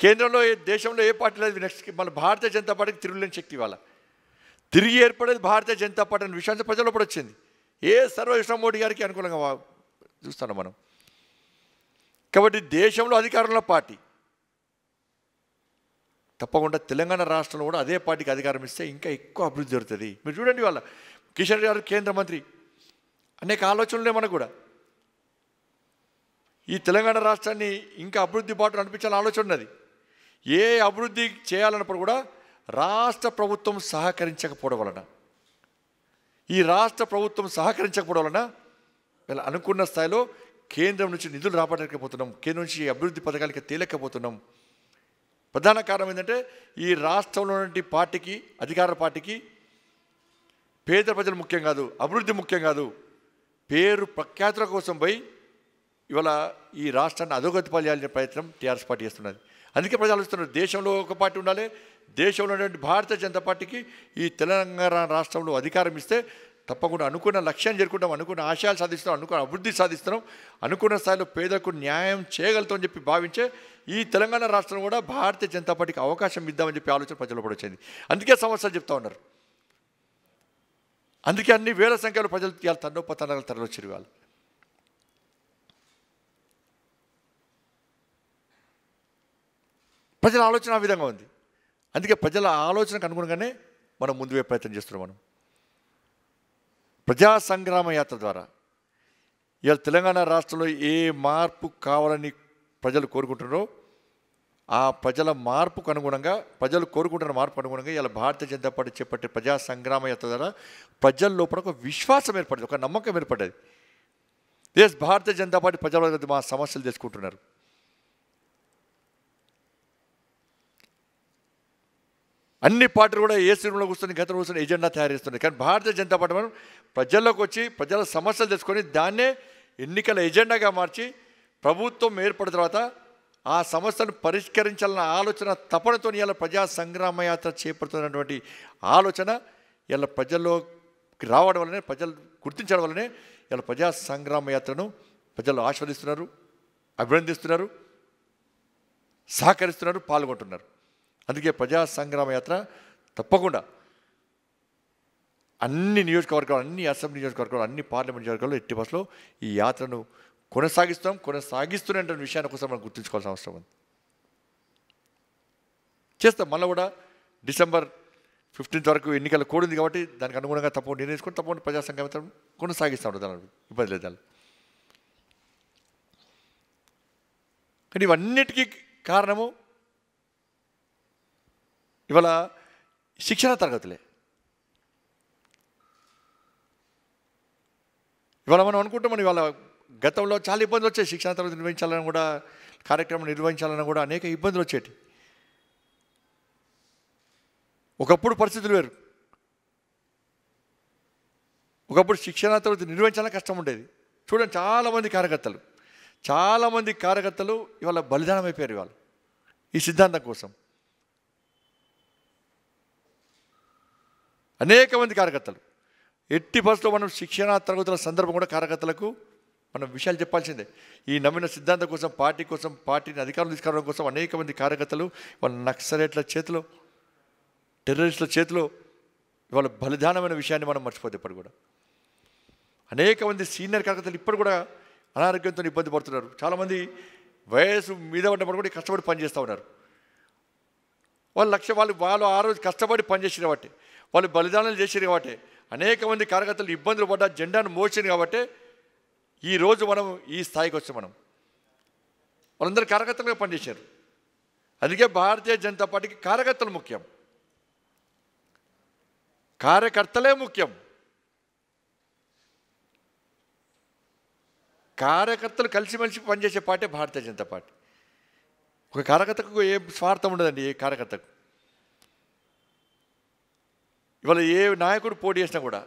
కేంద్రంలో ఏ దేశంలో ఏ పార్టీ లేదు నెక్స్ట్ మన భారతీయ జనతా పార్టీకి తిరుగులేని శక్తి ఇవాళ తిరిగి ఏర్పడేది భారతీయ జనతా పార్టీ అనే విషయాన్ని ప్రజల్లో కూడా వచ్చింది ఏ సర్వకృష్ణ మోడీ గారికి అనుకూలంగా చూస్తాను మనం కాబట్టి దేశంలో అధికారంలో పార్టీ తప్పకుండా తెలంగాణ రాష్ట్రంలో కూడా అదే పార్టీకి అధికారం ఇస్తే ఇంకా ఎక్కువ అభివృద్ధి జరుగుతుంది మీరు చూడండి వాళ్ళ కిషన్ గారు కేంద్ర మంత్రి అనేక ఆలోచనలు మనకు కూడా ఈ తెలంగాణ రాష్ట్రాన్ని ఇంకా అభివృద్ధి బాటు నడిపించాలని ఆలోచన ఉన్నది ఏ అభివృద్ధి చేయాలన్నప్పుడు కూడా రాష్ట్ర ప్రభుత్వం సహకరించకపోవడం వలన ఈ రాష్ట్ర ప్రభుత్వం సహకరించకపోవడం వలన వీళ్ళు అనుకున్న స్థాయిలో కేంద్రం నుంచి నిధులు రాబట్టలేకపోతున్నాం కేంద్రం నుంచి అభివృద్ధి పథకాలకి తేలేకపోతున్నాం ప్రధాన కారణం ఏంటంటే ఈ రాష్ట్రంలో పార్టీకి అధికార పార్టీకి పేద ప్రజలు ముఖ్యం కాదు అభివృద్ధి ముఖ్యం కాదు పేరు ప్రఖ్యాతుల కోసం పోయి ఇవాళ ఈ రాష్ట్రాన్ని అధోగతి పాలయాలనే ప్రయత్నం టీఆర్ఎస్ పార్టీ చేస్తున్నది అందుకే ప్రజలు ఆలోచిస్తున్నారు దేశంలో ఒక పార్టీ ఉండాలి దేశంలో ఉన్నటువంటి భారతీయ జనతా పార్టీకి ఈ తెలంగాణ రాష్ట్రంలో అధికారం ఇస్తే తప్పకుండా అనుకున్న లక్ష్యాన్ని చేరుకుంటాం అనుకున్న ఆశయాలు సాధిస్తున్నాం అనుకున్న అభివృద్ధి సాధిస్తున్నాం అనుకున్న స్థాయిలో పేదలకు న్యాయం చేయగలుగుతామని చెప్పి భావించే ఈ తెలంగాణ రాష్ట్రం కూడా భారతీయ జనతా పార్టీకి అవకాశం ఇద్దామని చెప్పి ఆలోచన ప్రజలు కూడా వచ్చింది అందుకే సమస్యలు చెప్తా ఉన్నారు అందుకే అన్ని వేల సంఖ్యలో ప్రజలు ఇవాళ తన్నోపతనాలు తరలొచ్చారు వాళ్ళు ప్రజల ఆలోచన ఆ విధంగా ఉంది అందుకే ప్రజల ఆలోచనకు అనుగుణంగానే మనం ముందువే ప్రయత్నం చేస్తున్నాం మనం ప్రజా సంగ్రామ యాత్ర ద్వారా ఇవాళ తెలంగాణ రాష్ట్రంలో ఏ మార్పు కావాలని ప్రజలు కోరుకుంటున్నారో ఆ ప్రజల మార్పుకు అనుగుణంగా ప్రజలు కోరుకుంటున్న మార్పు అనుగుణంగా ఇలా భారతీయ జనతా పార్టీ చేపట్టే ప్రజా యాత్ర ద్వారా ప్రజల లోపల ఒక విశ్వాసం ఏర్పడింది ఒక నమ్మకం ఏర్పడేది ఎస్ భారతీయ జనతా పార్టీ ప్రజల మా సమస్యలు తెచ్చుకుంటున్నారు అన్ని పార్టీలు కూడా ఏ సినిమాలో కూర్చొని గతంలో కూర్చొని ఎజెండా తయారు చేస్తున్నాయి కానీ భారతీయ జనతా పార్టీ మనం ప్రజల్లోకి వచ్చి ప్రజల సమస్యలు తెచ్చుకొని దాన్నే ఎన్నికల ఎజెండాగా మార్చి ప్రభుత్వం ఏర్పడిన తర్వాత ఆ సమస్యను పరిష్కరించాలన్న ఆలోచన తపనతో ఇలా ప్రజా సంగ్రామయాత్ర చేపడుతున్నటువంటి ఆలోచన ఇలా ప్రజల్లో రావడం వల్లనే ప్రజలు గుర్తించడం వల్లనే ఇలా ప్రజా సంగ్రామ యాత్రను ప్రజలు ఆస్వాదిస్తున్నారు అభినందిస్తున్నారు సహకరిస్తున్నారు పాల్గొంటున్నారు అందుకే ప్రజా సంగ్రామ యాత్ర తప్పకుండా అన్ని నియోజకవర్గాలు అన్ని అసెంబ్లీ నియోజకవర్గాలు అన్ని పార్లమెంట్ నియోజకవర్గాల్లో ఎట్టి బస్సులో ఈ యాత్రను కొనసాగిస్తాం కొనసాగిస్తున్నటువంటి విషయాన్ని ఒకసారి మనం గుర్తుంచుకోవాల్సిన అవసరం ఉంది చేస్తాం మళ్ళీ కూడా డిసెంబర్ ఫిఫ్టీన్త్ వరకు ఎన్నికల కోడ్ ఉంది కాబట్టి దానికి అనుగుణంగా తప్పకుండా నిర్ణయించుకొని తప్పకుండా ప్రజాసంఘం కొనసాగిస్తాం దాని ఇబ్బంది లేదు కానీ ఇవన్నిటికీ కారణము ఇవాళ శిక్షణ తరగతులే ఇవాళ మనం అనుకుంటాం ఇవాళ గతంలో చాలా ఇబ్బందులు వచ్చాయి శిక్షణ తరగతి నిర్వహించాలని కూడా కార్యక్రమం నిర్వహించాలని కూడా అనేక ఇబ్బందులు వచ్చేటి ఒకప్పుడు పరిస్థితులు వేరు ఒకప్పుడు శిక్షణ తరగతి నిర్వహించాలని కష్టం ఉండేది చూడండి చాలామంది కార్యకర్తలు చాలామంది కార్యకర్తలు ఇవాళ బలిదానం అయిపోయారు ఇవాళ ఈ సిద్ధాంతం కోసం అనేక మంది కార్యకర్తలు ఎట్టి బస్సులో మనం శిక్షణ తరగతుల సందర్భం కూడా కార్యకర్తలకు మనం విషయాలు చెప్పాల్సిందే ఈ నమ్మిన సిద్ధాంతం కోసం పార్టీ కోసం పార్టీని అధికారం తీసుకురావడం కోసం అనేక మంది కార్యకర్తలు వాళ్ళ నక్సలేట్ల చేతిలో టెర్రరిస్టుల చేతిలో ఇవాళ బలిదానమైన విషయాన్ని మనం మర్చిపోతే ఇప్పుడు కూడా అనేక మంది సీనియర్ కార్యకర్తలు ఇప్పుడు కూడా అనారోగ్యంతో ఇబ్బంది పడుతున్నారు చాలామంది వయసు మీద ఉన్నప్పుడు కూడా కష్టపడి పనిచేస్తూ ఉన్నారు వాళ్ళ లక్ష్యం వాళ్ళు వాళ్ళు ఆ రోజు కష్టపడి పనిచేసారు కాబట్టి వాళ్ళు బలిదానాలు చేసారు కాబట్టి అనేక మంది కార్యకర్తలు ఇబ్బందులు పడ్డ జెండాను మోసారు కాబట్టి ఈరోజు మనం ఈ స్థాయికి వచ్చాం మనం వాళ్ళందరూ కార్యకర్తలుగా పనిచేశారు అందుకే భారతీయ జనతా పార్టీకి కార్యకర్తలు ముఖ్యం కార్యకర్తలే ముఖ్యం కార్యకర్తలు కలిసిమెలిసి పనిచేసే పార్టీ భారతీయ జనతా పార్టీ ఒక కార్యకర్తకు ఏ స్వార్థం ఉండదండి ఏ కార్యకర్తకు ఇవాళ ఏ నాయకుడు పోటీ చేసినా కూడా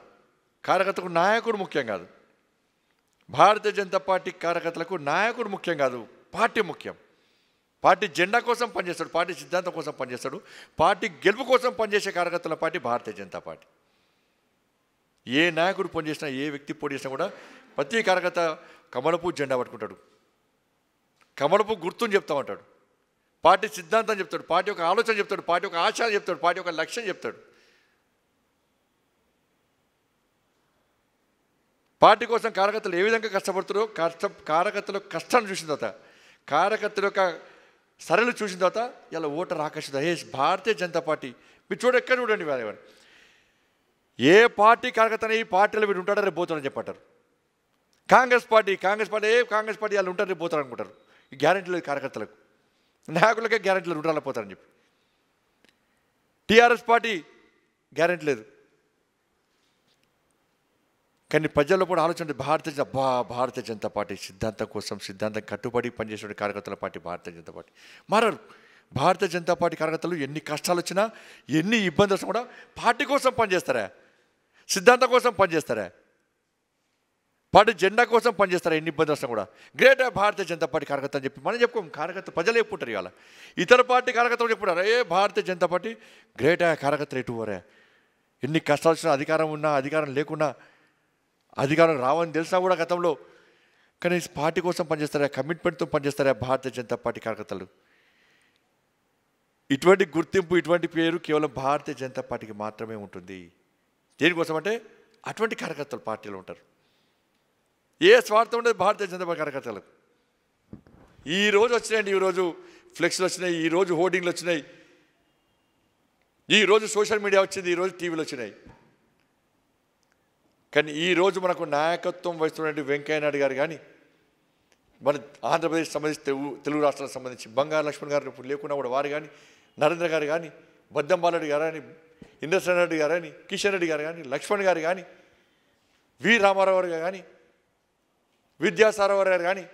కార్యకర్తకు నాయకుడు ముఖ్యం కాదు భారతీయ జనతా పార్టీ కార్యకర్తలకు నాయకుడు ముఖ్యం కాదు పార్టీ ముఖ్యం పార్టీ జెండా కోసం పనిచేస్తాడు పార్టీ సిద్ధాంతం కోసం పనిచేస్తాడు పార్టీ గెలుపు కోసం పనిచేసే కార్యకర్తల పార్టీ భారతీయ జనతా పార్టీ ఏ నాయకుడు పనిచేసినా ఏ వ్యక్తి పోటీ చేసినా కూడా ప్రతి కార్యకర్త కమలపు జెండా పట్టుకుంటాడు కమలపు గుర్తుని ఉంటాడు పార్టీ సిద్ధాంతం చెప్తాడు పార్టీ యొక్క ఆలోచన చెప్తాడు పార్టీ యొక్క ఆశయాలు చెప్తాడు పార్టీ యొక్క లక్ష్యం చెప్తాడు పార్టీ కోసం కార్యకర్తలు ఏ విధంగా కష్టపడుతున్నారో కష్ట కార్యకర్తలు కష్టాన్ని చూసిన తర్వాత కార్యకర్తల యొక్క సరళి చూసిన తర్వాత ఇలా ఓటర్ ఆకర్షిత హే భారతీయ జనతా పార్టీ మీరు చూడ ఎక్కడ చూడండి వాళ్ళు ఏ పార్టీ కార్యకర్త ఈ పార్టీలో మీరు ఉంటాడని పోతారని చెప్పంటారు కాంగ్రెస్ పార్టీ కాంగ్రెస్ పార్టీ ఏ కాంగ్రెస్ పార్టీ వాళ్ళు ఉంటారని పోతారు అనుకుంటారు గ్యారెంటీ లేదు కార్యకర్తలకు నాయకులకే లేదు ఉండాలని పోతారని చెప్పి టీఆర్ఎస్ పార్టీ గ్యారెంటీ లేదు కానీ ప్రజల్లో కూడా ఆలోచన భారతీయ అబ్బా భారతీయ జనతా పార్టీ సిద్ధాంతం కోసం సిద్ధాంతం కట్టుబడి పనిచేసే కార్యకర్తల పార్టీ భారతీయ జనతా పార్టీ మరో భారతీయ జనతా పార్టీ కార్యకర్తలు ఎన్ని కష్టాలు వచ్చినా ఎన్ని ఇబ్బంది వచ్చినా కూడా పార్టీ కోసం పనిచేస్తారా సిద్ధాంతం కోసం పనిచేస్తారా పార్టీ జెండా కోసం పనిచేస్తారా ఎన్ని ఇబ్బంది వస్తాం కూడా గ్రేట్ భారతీయ జనతా పార్టీ కార్యకర్త అని చెప్పి మనం చెప్పుకోం కార్యకర్త ప్రజలు చెప్పుకుంటారు ఇవాళ ఇతర పార్టీ కార్యకర్తలు చెప్పుకుంటారు ఏ భారతీయ జనతా పార్టీ గ్రేట్ కార్యకర్తలు ఎటువరే ఎన్ని కష్టాలు వచ్చినా అధికారం ఉన్నా అధికారం లేకున్నా అధికారం రావని తెలిసినా కూడా గతంలో కానీ పార్టీ కోసం పనిచేస్తారా కమిట్మెంట్తో పనిచేస్తారా భారతీయ జనతా పార్టీ కార్యకర్తలు ఇటువంటి గుర్తింపు ఇటువంటి పేరు కేవలం భారతీయ జనతా పార్టీకి మాత్రమే ఉంటుంది దేనికోసం అంటే అటువంటి కార్యకర్తలు పార్టీలో ఉంటారు ఏ స్వార్థం ఉండదు భారతీయ జనతా పార్టీ కార్యకర్తలకు ఈరోజు వచ్చినాయండి ఈరోజు ఫ్లెక్స్లు వచ్చినాయి ఈరోజు హోర్డింగ్లు వచ్చినాయి ఈరోజు సోషల్ మీడియా వచ్చింది ఈరోజు టీవీలు వచ్చినాయి కానీ ఈరోజు మనకు నాయకత్వం వహిస్తున్నటువంటి వెంకయ్యనాయుడు గారు కానీ మన ఆంధ్రప్రదేశ్ సంబంధించి తెలుగు తెలుగు రాష్ట్రాలకు సంబంధించి బంగారు లక్ష్మణ్ గారు ఇప్పుడు లేకుండా కూడా వారు కానీ నరేంద్ర గారు కానీ బద్దంబాలరెడ్డి గారు కానీ ఇంద్రసేన రెడ్డి గారు కానీ కిషన్ రెడ్డి గారు కానీ లక్ష్మణ్ గారు కానీ వి రామారావు గారు కానీ విద్యాసారావు గారు కానీ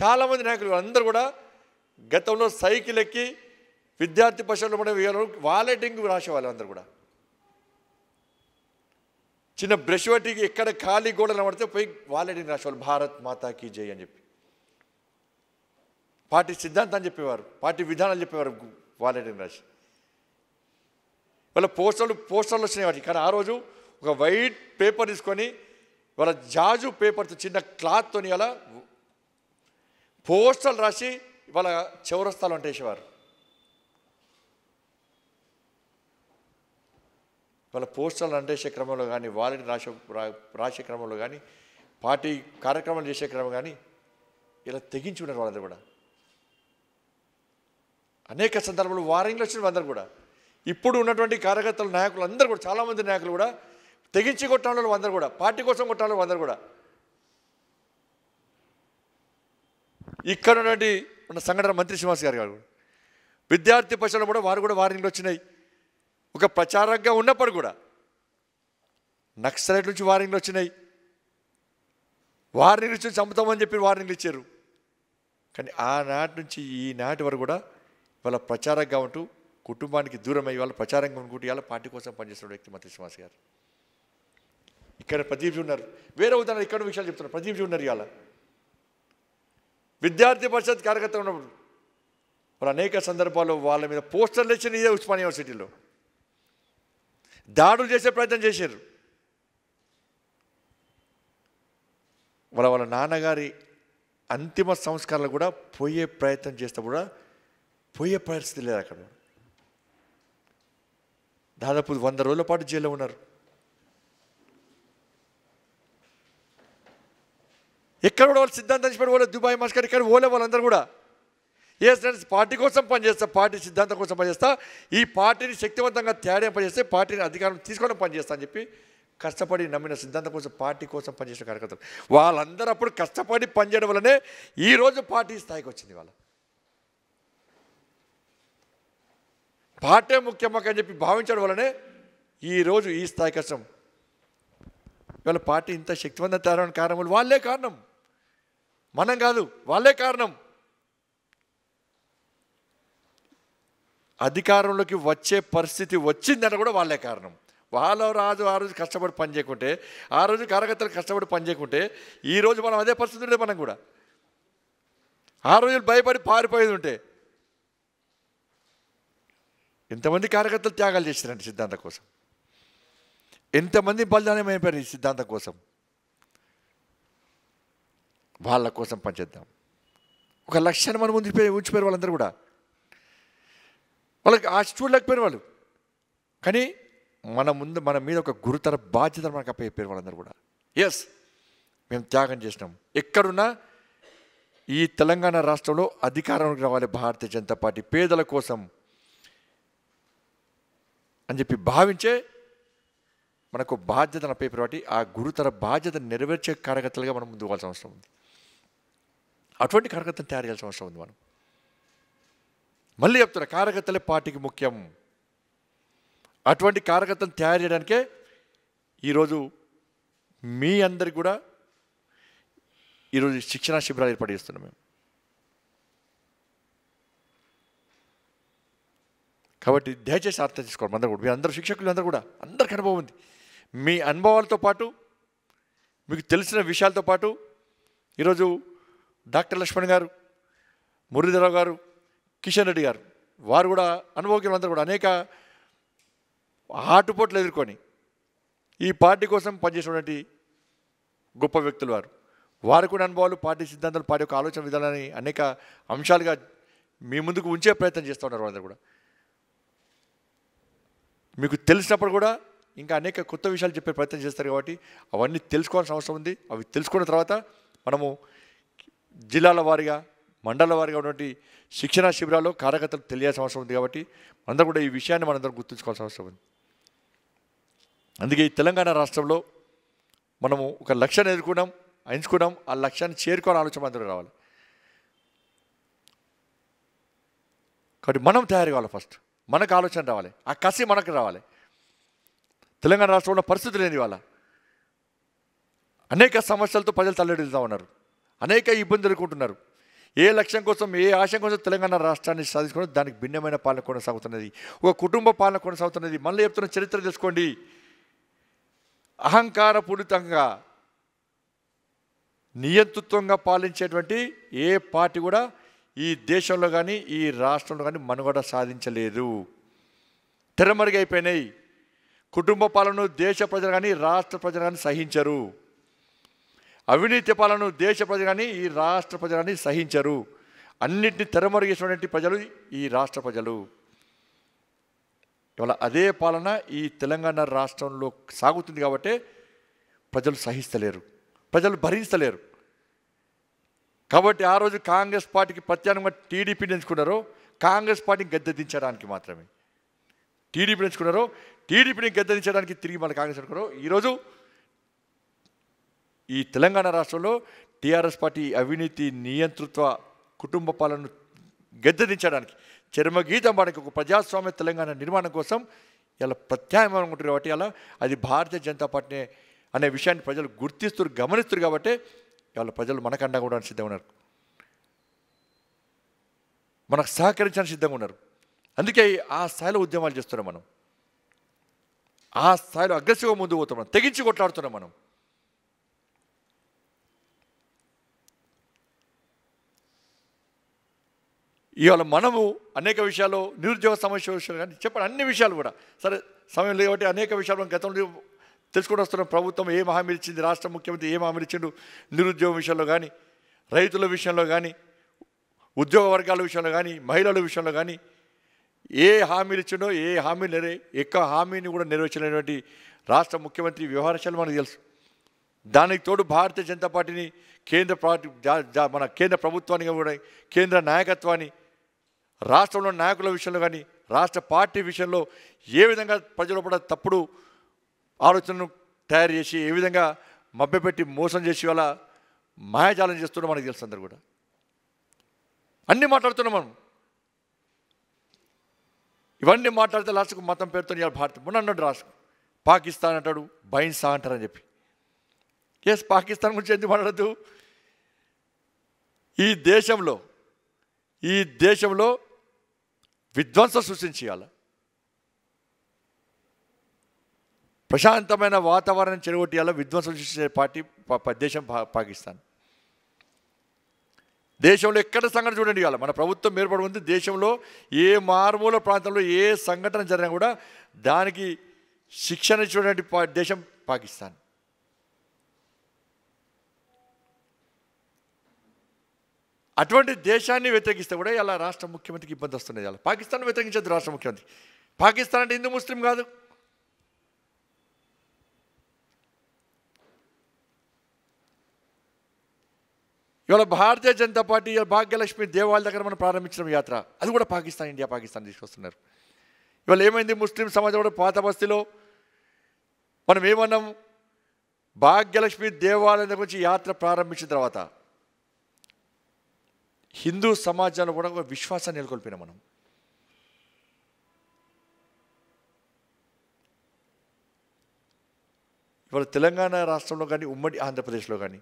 చాలామంది నాయకులు అందరూ కూడా గతంలో సైకిల్ ఎక్కి విద్యార్థి పరిషత్లో ఉండే వాలెటింగ్ రాసేవాళ్ళు అందరూ కూడా చిన్న బ్రష్ పట్టికి ఎక్కడ ఖాళీ గోడలు పడితే పోయి వాళ్ళని రాసేవాళ్ళు భారత్ మాతాకి జై అని చెప్పి పార్టీ సిద్ధాంతాన్ని చెప్పేవారు పార్టీ విధానాలు చెప్పేవారు వాళ్ళని రాసి వాళ్ళ పోస్టర్లు పోస్టర్లు వచ్చినాయి వాటికి కానీ ఆ రోజు ఒక వైట్ పేపర్ తీసుకొని వాళ్ళ జాజు పేపర్తో చిన్న క్లాత్తోని అలా పోస్టర్లు రాసి వాళ్ళ చౌరస్తాలు అంటే వేసేవారు వాళ్ళ పోస్టర్లు అంటేసే క్రమంలో కానీ వారెంట్ రాసే రాసే క్రమంలో కానీ పార్టీ కార్యక్రమాలు చేసే క్రమం కానీ ఇలా తెగించి ఉన్నారు వాళ్ళందరూ కూడా అనేక సందర్భాలు వారింగ్లో వచ్చిన అందరూ కూడా ఇప్పుడు ఉన్నటువంటి కార్యకర్తలు నాయకులు అందరూ కూడా చాలామంది నాయకులు కూడా తెగించి కొట్టాలో అందరూ కూడా పార్టీ కోసం వాళ్ళు అందరూ కూడా ఇక్కడ ఉన్నటువంటి మన సంఘటన మంత్రి శ్రీనివాస్ గారు కాదు విద్యార్థి పరిషత్లో కూడా వారు కూడా వారింగ్లు వచ్చినాయి ఒక ప్రచారంగా ఉన్నప్పుడు కూడా నక్సలైట్ నుంచి వార్నింగ్లు వచ్చినాయి వార్నింగ్ నుంచి చంపుతామని చెప్పి వార్నింగ్లు ఇచ్చారు కానీ ఆనాటి నుంచి ఈనాటి వరకు కూడా వాళ్ళ ప్రచారంగా ఉంటూ కుటుంబానికి దూరం అయ్యి వాళ్ళ ప్రచారంగా ఉంటుకుంటూ ఇవాళ పార్టీ కోసం పనిచేస్తున్న వ్యక్తి మంత్రి శ్రీనివాస్ గారు ఇక్కడ ప్రదీప్ ఉన్నారు వేరే ఉదాహరణ ఇక్కడ విషయాలు చెప్తున్నారు ప్రదీప్ ఉన్నారు ఇవాళ విద్యార్థి పరిషత్ కార్యకర్త ఉన్నప్పుడు వాళ్ళు అనేక సందర్భాల్లో వాళ్ళ మీద పోస్టర్లు ఇచ్చిన ఇదే ఉస్మానియా యూనివర్సిటీలో దాడులు చేసే ప్రయత్నం చేశారు వాళ్ళ వాళ్ళ నాన్నగారి అంతిమ సంస్కారాలు కూడా పోయే ప్రయత్నం చేస్తే కూడా పోయే పరిస్థితి లేదు అక్కడ దాదాపు వంద రోజుల పాటు జైల్లో ఉన్నారు ఎక్కడ కూడా వాళ్ళు సిద్ధాంతం చెప్పారు వాళ్ళు దుబాయ్ మాస్కర్ ఇక్కడ ఓలే వాళ్ళందరూ కూడా ఏసీ పార్టీ కోసం పనిచేస్తా పార్టీ సిద్ధాంతం కోసం పనిచేస్తా ఈ పార్టీని శక్తివంతంగా తేడా పనిచేస్తే పార్టీని అధికారం తీసుకోవడం పనిచేస్తా అని చెప్పి కష్టపడి నమ్మిన సిద్ధాంతం కోసం పార్టీ కోసం పనిచేసిన కార్యకర్తలు వాళ్ళందరూ అప్పుడు కష్టపడి పనిచేయడం వల్లనే ఈరోజు పార్టీ స్థాయికి వచ్చింది వాళ్ళ పార్టీ ముఖ్యమక అని చెప్పి భావించడం వల్లనే ఈరోజు ఈ స్థాయి కష్టం వీళ్ళ పార్టీ ఇంత శక్తివంతం తేడానికి కారణములు వాళ్ళే కారణం మనం కాదు వాళ్ళే కారణం అధికారంలోకి వచ్చే పరిస్థితి వచ్చిందని కూడా వాళ్ళే కారణం వాళ్ళ రాజు ఆ రోజు కష్టపడి పని చేయకుంటే ఆ రోజు కార్యకర్తలు కష్టపడి పని చేయకుంటే ఈరోజు మనం అదే పరిస్థితి ఉండే మనం కూడా ఆ రోజులు భయపడి పారిపోయేది ఉంటే ఎంతమంది కార్యకర్తలు త్యాగాలు చేసినారండి సిద్ధాంతం కోసం ఎంతమంది బలిదానం అయిపోయారు ఈ సిద్ధాంతం కోసం వాళ్ళ కోసం పనిచేద్దాం ఒక లక్ష్యాన్ని మనం ఉంచిపోయి ఉంచిపోయారు వాళ్ళందరూ కూడా వాళ్ళకి ఆశ చూడలేకపోయిన వాళ్ళు కానీ మన ముందు మన మీద ఒక గురుతర బాధ్యత మనకు అప్పచెప్పారు వాళ్ళందరూ కూడా ఎస్ మేము త్యాగం చేసినాం ఎక్కడున్నా ఈ తెలంగాణ రాష్ట్రంలో అధికారంలోకి రావాలి భారతీయ జనతా పార్టీ పేదల కోసం అని చెప్పి భావించే మనకు బాధ్యత అప్పచెప్పారు కాబట్టి ఆ గురుతర బాధ్యత నెరవేర్చే కార్యకర్తలుగా మనం ముందుకోవాల్సిన అవసరం ఉంది అటువంటి కార్యకర్తను తయారు చేయాల్సిన అవసరం ఉంది మనం మళ్ళీ చెప్తారు కార్యకర్తలే పార్టీకి ముఖ్యం అటువంటి కార్యకర్తను తయారు చేయడానికే ఈరోజు మీ అందరికి కూడా ఈరోజు శిక్షణా శిబిరాలు ఏర్పాటు చేస్తున్నాం మేము కాబట్టి దయచేసి అర్థం చేసుకోవాలి అందరూ కూడా మీ అందరూ శిక్షకులు అందరూ కూడా అందరికి అనుభవం ఉంది మీ అనుభవాలతో పాటు మీకు తెలిసిన విషయాలతో పాటు ఈరోజు డాక్టర్ లక్ష్మణ్ గారు మురళీధరరావు గారు కిషన్ రెడ్డి గారు వారు కూడా అందరూ కూడా అనేక ఆటుపోట్లు ఎదుర్కొని ఈ పార్టీ కోసం పనిచేసినటువంటి గొప్ప వ్యక్తులు వారు వారు కూడా అనుభవాలు పార్టీ సిద్ధాంతాలు పార్టీ యొక్క ఆలోచన విధానాన్ని అనేక అంశాలుగా మీ ముందుకు ఉంచే ప్రయత్నం చేస్తూ ఉన్నారు వాళ్ళందరూ కూడా మీకు తెలిసినప్పుడు కూడా ఇంకా అనేక కొత్త విషయాలు చెప్పే ప్రయత్నం చేస్తారు కాబట్టి అవన్నీ తెలుసుకోవాల్సిన అవసరం ఉంది అవి తెలుసుకున్న తర్వాత మనము జిల్లాల వారిగా మండల వారిగా ఉన్నటువంటి శిక్షణా శిబిరాల్లో కార్యకర్తలు తెలియాల్సిన అవసరం ఉంది కాబట్టి అందరూ కూడా ఈ విషయాన్ని మనందరం గుర్తుంచుకోవాల్సిన అవసరం ఉంది అందుకే ఈ తెలంగాణ రాష్ట్రంలో మనము ఒక లక్ష్యాన్ని ఎదుర్కొన్నాం ఎంచుకున్నాం ఆ లక్ష్యాన్ని చేరుకోవాలని ఆలోచన అందరూ రావాలి కాబట్టి మనం తయారు కావాలి ఫస్ట్ మనకు ఆలోచన రావాలి ఆ కసి మనకు రావాలి తెలంగాణ రాష్ట్రంలో పరిస్థితి లేని వాళ్ళ అనేక సమస్యలతో ప్రజలు తల్లడిల్లుతూ ఉన్నారు అనేక ఇబ్బందులు ఎదుర్కొంటున్నారు ఏ లక్ష్యం కోసం ఏ ఆశయం కోసం తెలంగాణ రాష్ట్రాన్ని సాధించుకోవడం దానికి భిన్నమైన పాలన కొనసాగుతున్నది ఒక కుటుంబ పాలన కొనసాగుతున్నది మళ్ళీ చెప్తున్న చరిత్ర తెలుసుకోండి అహంకారపూరితంగా నియంతృత్వంగా పాలించేటువంటి ఏ పార్టీ కూడా ఈ దేశంలో కానీ ఈ రాష్ట్రంలో కానీ మనుగడ సాధించలేదు తెరమరుగైపోయినాయి కుటుంబ పాలన దేశ ప్రజలు కానీ రాష్ట్ర ప్రజలు కానీ సహించరు అవినీతి పాలన దేశ ప్రజలు కానీ ఈ రాష్ట్ర ప్రజలు కానీ సహించరు అన్నింటినీ తెరమరిగేసినటువంటి ప్రజలు ఈ రాష్ట్ర ప్రజలు ఇవాళ అదే పాలన ఈ తెలంగాణ రాష్ట్రంలో సాగుతుంది కాబట్టి ప్రజలు సహిస్తలేరు ప్రజలు భరించలేరు కాబట్టి ఆ రోజు కాంగ్రెస్ పార్టీకి ప్రత్యామ్నంగా టీడీపీని ఎంచుకున్నారో కాంగ్రెస్ పార్టీని గద్దెదించడానికి మాత్రమే టీడీపీని ఎంచుకున్నారో టీడీపీని గద్దెదించడానికి తిరిగి మళ్ళీ కాంగ్రెస్ అనుకున్నారో ఈరోజు ఈ తెలంగాణ రాష్ట్రంలో టీఆర్ఎస్ పార్టీ అవినీతి నియంతృత్వ కుటుంబ పాలనను గద్దెదించడానికి చర్మగీతం పడక ఒక ప్రజాస్వామ్య తెలంగాణ నిర్మాణం కోసం ఇలా ప్రత్యామ్నాయం అనుకుంటారు కాబట్టి అలా అది భారతీయ జనతా పార్టీ అనే విషయాన్ని ప్రజలు గుర్తిస్తారు గమనిస్తారు కాబట్టి ఇవాళ ప్రజలు మనకండా కూడా సిద్ధంగా ఉన్నారు మనకు సహకరించడానికి సిద్ధంగా ఉన్నారు అందుకే ఆ స్థాయిలో ఉద్యమాలు చేస్తున్నాం మనం ఆ స్థాయిలో అగ్రెసివ్గా ముందు పోతున్నాం తెగించి కొట్లాడుతున్నాం మనం ఇవాళ మనము అనేక విషయాలు నిరుద్యోగ సమస్య విషయాలు కానీ చెప్పండి అన్ని విషయాలు కూడా సరే సమయం లేవటి అనేక విషయాలు గతంలో తెలుసుకుని వస్తున్న ప్రభుత్వం ఏం హామీ ఇచ్చింది రాష్ట్ర ముఖ్యమంత్రి ఏం హామీ ఇచ్చిండు నిరుద్యోగం విషయంలో కానీ రైతుల విషయంలో కానీ ఉద్యోగ వర్గాల విషయంలో కానీ మహిళల విషయంలో కానీ ఏ హామీలు ఇచ్చిండో ఏ హామీ నెరవే ఎక్క హామీని కూడా నెరవేర్చినటువంటి రాష్ట్ర ముఖ్యమంత్రి వ్యవహారశాలు మనకు తెలుసు దానికి తోడు భారతీయ జనతా పార్టీని కేంద్ర పార్టీ మన కేంద్ర ప్రభుత్వానికి కూడా కేంద్ర నాయకత్వాన్ని రాష్ట్రంలో నాయకుల విషయంలో కానీ రాష్ట్ర పార్టీ విషయంలో ఏ విధంగా ప్రజలు కూడా తప్పుడు ఆలోచనను తయారు చేసి ఏ విధంగా మభ్యపెట్టి మోసం చేసి వాళ్ళ మాయాజాలం చేస్తున్నా మనకు తెలుసు అందరు కూడా అన్నీ మాట్లాడుతున్నాం మనం ఇవన్నీ మాట్లాడితే లాస్ట్కు మతం పేరుతో ఇవాళ భారత మొన్న అన్నాడు రాష్ట్రం పాకిస్తాన్ అంటాడు బైన్సా అంటారని చెప్పి ఎస్ పాకిస్తాన్ గురించి ఎందుకు మాట్లాడద్దు ఈ దేశంలో ఈ దేశంలో విధ్వంసం సృష్టించాల ప్రశాంతమైన వాతావరణం చెడగొట్టేయాల విధ్వంసం సృష్టించే పార్టీ దేశం పాకిస్తాన్ దేశంలో ఎక్కడ సంఘటన చూడండి ఇవాళ మన ప్రభుత్వం ఏర్పడి ఉంది దేశంలో ఏ మారుమూల ప్రాంతంలో ఏ సంఘటన జరిగినా కూడా దానికి శిక్షణ ఇచ్చినటువంటి దేశం పాకిస్తాన్ అటువంటి దేశాన్ని వ్యతిరేకిస్తే కూడా ఇలా రాష్ట్ర ముఖ్యమంత్రికి ఇబ్బంది వస్తున్నాయి అలా పాకిస్తాన్ వ్యతిరేకించదు రాష్ట్ర ముఖ్యమంత్రి పాకిస్తాన్ అంటే హిందూ ముస్లిం కాదు ఇవాళ భారతీయ జనతా పార్టీ భాగ్యలక్ష్మి దేవాలయ దగ్గర మనం ప్రారంభించిన యాత్ర అది కూడా పాకిస్తాన్ ఇండియా పాకిస్తాన్ తీసుకొస్తున్నారు ఇవాళ ఏమైంది ముస్లిం సమాజం కూడా పాత బస్తీలో మనం ఏమన్నాం భాగ్యలక్ష్మి దేవాలయం నుంచి యాత్ర ప్రారంభించిన తర్వాత హిందూ సమాజంలో కూడా ఒక విశ్వాసాన్ని నెలకొల్పినాం మనం ఇవాళ తెలంగాణ రాష్ట్రంలో కానీ ఉమ్మడి ఆంధ్రప్రదేశ్లో కానీ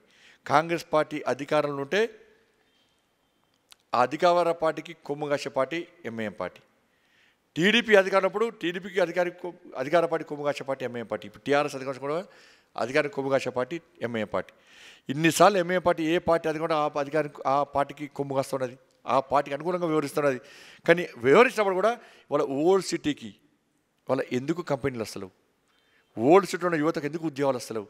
కాంగ్రెస్ పార్టీ అధికారంలో ఉంటే అధికార పార్టీకి కొమ్మగాష పార్టీ ఎంఐఎం పార్టీ టీడీపీ అధికారం టీడీపీకి అధికారి అధికార పార్టీ కొమ్మగాష పార్టీ ఎంఐఎం పార్టీ ఇప్పుడు టీఆర్ఎస్ అధికారం కూడా అధికార కొమ్ముగాసే పార్టీ ఎంఐఏ పార్టీ ఇన్నిసార్లు ఎంఐఏ పార్టీ ఏ పార్టీ అది కూడా ఆ అధికారి ఆ పార్టీకి కొమ్ముగాస్తున్నది ఆ పార్టీకి అనుగుణంగా వివరిస్తున్నది కానీ వివరించినప్పుడు కూడా వాళ్ళ ఓల్డ్ సిటీకి వాళ్ళ ఎందుకు కంపెనీలు వస్తలేవు ఓల్డ్ సిటీ ఉన్న యువతకు ఎందుకు ఉద్యోగాలు వస్తలేవు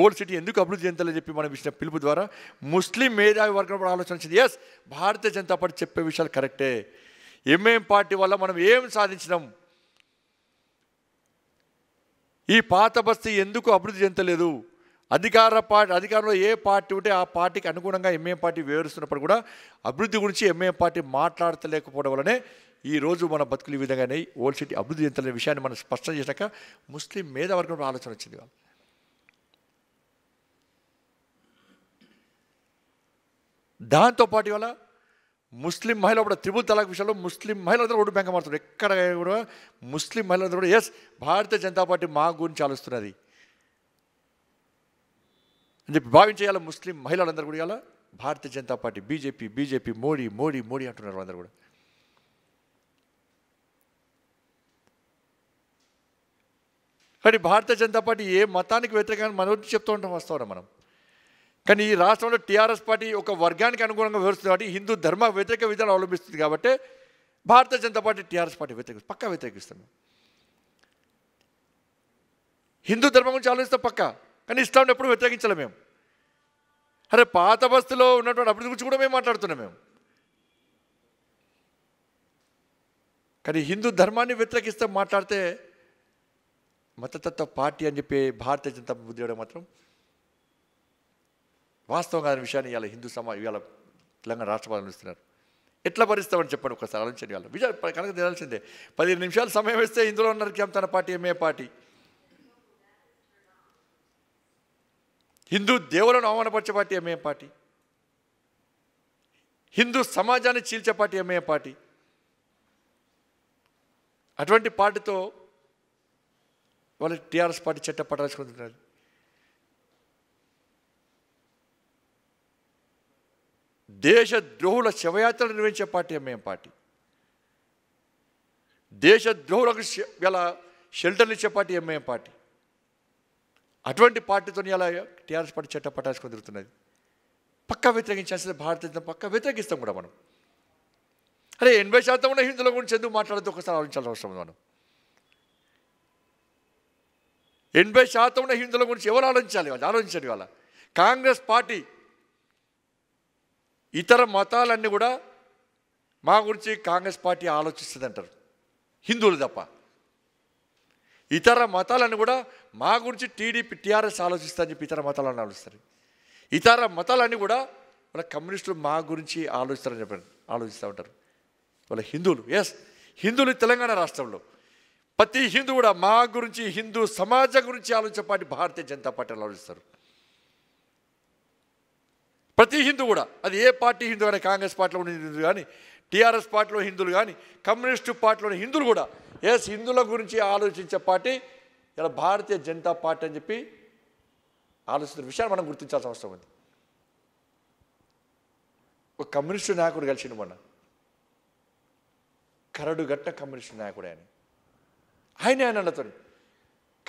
ఓల్డ్ సిటీ ఎందుకు అభివృద్ధి చెందాలని చెప్పి మనం ఇచ్చిన పిలుపు ద్వారా ముస్లిం మేధావి వర్గం ఆలోచన వచ్చింది ఎస్ భారతీయ జనతా పార్టీ చెప్పే విషయాలు కరెక్టే ఎంఏం పార్టీ వల్ల మనం ఏం సాధించినాం ఈ పాత బస్తీ ఎందుకు అభివృద్ధి చెందలేదు అధికార పార్టీ అధికారంలో ఏ పార్టీ ఉంటే ఆ పార్టీకి అనుగుణంగా ఎంఏం పార్టీ వివరిస్తున్నప్పుడు కూడా అభివృద్ధి గురించి ఎంఏం పార్టీ మాట్లాడతలేకపోవడం వల్లనే ఈరోజు మన బతుకులు ఈ అయినాయి ఓల్ సిటీ అభివృద్ధి చెందలేని విషయాన్ని మనం స్పష్టం చేశాక ముస్లిం మేధావర్గం ఆలోచన వచ్చింది వాళ్ళు దాంతోపాటు వల్ల ముస్లిం మహిళ కూడా త్రిబుల్ తలాక్ విషయంలో ముస్లిం మహిళలందరూ ఓటు బెంక మారుతున్నారు ఎక్కడ కూడా ముస్లిం మహిళలందరూ కూడా ఎస్ భారతీయ జనతా పార్టీ మా గురించి ఆలోస్తున్నది అని చెప్పి భావించేయాలి ముస్లిం మహిళలందరూ కూడా ఇవాళ Bharatiya Janata party BJP BJP Modi Modi Modi అంటున్నారు అందరూ కూడా కానీ భారతీయ జనతా పార్టీ ఏ మతానికి వ్యతిరేకంగా మనం చెప్తూ ఉంటాం వస్తాం మనం కానీ ఈ రాష్ట్రంలో టీఆర్ఎస్ పార్టీ ఒక వర్గానికి అనుగుణంగా వ్యవస్థ కాబట్టి హిందూ ధర్మ వ్యతిరేక విధానం అవలంబిస్తుంది కాబట్టి Bharatiya Janata party TRS party వ్యతిరేక పక్క వ్యతిరేకిస్తాం హిందూ ధర్మం గురించి ఆలోచిస్తాం పక్క కానీ ఇస్లాంని ఎప్పుడు వ్యతిరేకించాలి మేము అరే పాత బస్తులో ఉన్నటువంటి అభివృద్ధి గురించి కూడా మేము మాట్లాడుతున్నాం మేము కానీ హిందూ ధర్మాన్ని వ్యతిరేకిస్తే మాట్లాడితే మతతత్వ పార్టీ అని చెప్పి భారతీయ జనతా బుద్ధి మాత్రం వాస్తవం కాని విషయాన్ని ఇవాళ హిందూ సమాజం ఇవాళ తెలంగాణ రాష్ట్రపాలు అనుస్తున్నారు ఎట్లా భరిస్తామని చెప్పండి ఒకసారి ఆలోచించండి ఇవాళ విజయ కనుక తినాల్సిందే పదిహేను నిమిషాలు సమయం ఇస్తే ఇందులో ఉన్నారు తన పార్టీ ఎంఏ పార్టీ హిందూ దేవులను అవమానపరిచే పార్టీ ఎంఏ పార్టీ హిందూ సమాజాన్ని చీల్చే పార్టీ ఎంఏ పార్టీ అటువంటి పార్టీతో వాళ్ళు టీఆర్ఎస్ పార్టీ చట్ట పట్టాల్సుకుంటున్నారు దేశద్రోహుల శవయాత్ర నిర్వహించే పార్టీ మేము పార్టీ దేశద్రోహులకు ఇలా షెల్టర్లు ఇచ్చే పార్టీ ఎంఐఎం పార్టీ అటువంటి పార్టీతో ఇలా టీఆర్ఎస్ పార్టీ చట్ట పట్టాల్సుకొని తిరుగుతున్నది పక్కా వ్యతిరేకించాల్సింది భారతీయ జనతా పక్కా వ్యతిరేకిస్తాం కూడా మనం అరే ఎనభై శాతం ఉన్న హిందువుల గురించి ఎందుకు మాట్లాడుతూ ఒకసారి ఆలోచించాల్సిన అవసరం మనం ఎనభై శాతం ఉన్న హిందువుల గురించి ఎవరు ఆలోచించాలి వాళ్ళు ఆలోచించండి వాళ్ళ కాంగ్రెస్ పార్టీ ఇతర మతాలన్నీ కూడా మా గురించి కాంగ్రెస్ పార్టీ ఆలోచిస్తుంది అంటారు హిందువులు తప్ప ఇతర మతాలన్నీ కూడా మా గురించి టీడీపీ టీఆర్ఎస్ ఆలోచిస్తారని చెప్పి ఇతర మతాలన్నీ ఆలోచిస్తారు ఇతర మతాలన్నీ కూడా వాళ్ళ కమ్యూనిస్టులు మా గురించి ఆలోచిస్తారని చెప్పారు ఆలోచిస్తూ ఉంటారు వాళ్ళ హిందువులు ఎస్ హిందువులు తెలంగాణ రాష్ట్రంలో ప్రతి హిందూ కూడా మా గురించి హిందూ సమాజం గురించి ఆలోచించే పార్టీ భారతీయ జనతా పార్టీ ఆలోచిస్తారు ప్రతి హిందూ కూడా అది ఏ పార్టీ హిందూ కానీ కాంగ్రెస్ పార్టీలో ఉన్న హిందువులు కానీ టీఆర్ఎస్ పార్టీలో హిందువులు కానీ కమ్యూనిస్టు పార్టీలోని హిందువులు కూడా ఎస్ హిందువుల గురించి ఆలోచించే పార్టీ ఇలా భారతీయ జనతా పార్టీ అని చెప్పి ఆలోచిస్తున్న విషయాన్ని మనం గుర్తించాల్సిన అవసరం ఉంది ఒక కమ్యూనిస్టు నాయకుడు కలిసి మొన్న కరడుగట్ట కమ్యూనిస్టు నాయకుడే అని ఆయన ఆయన అన్నతో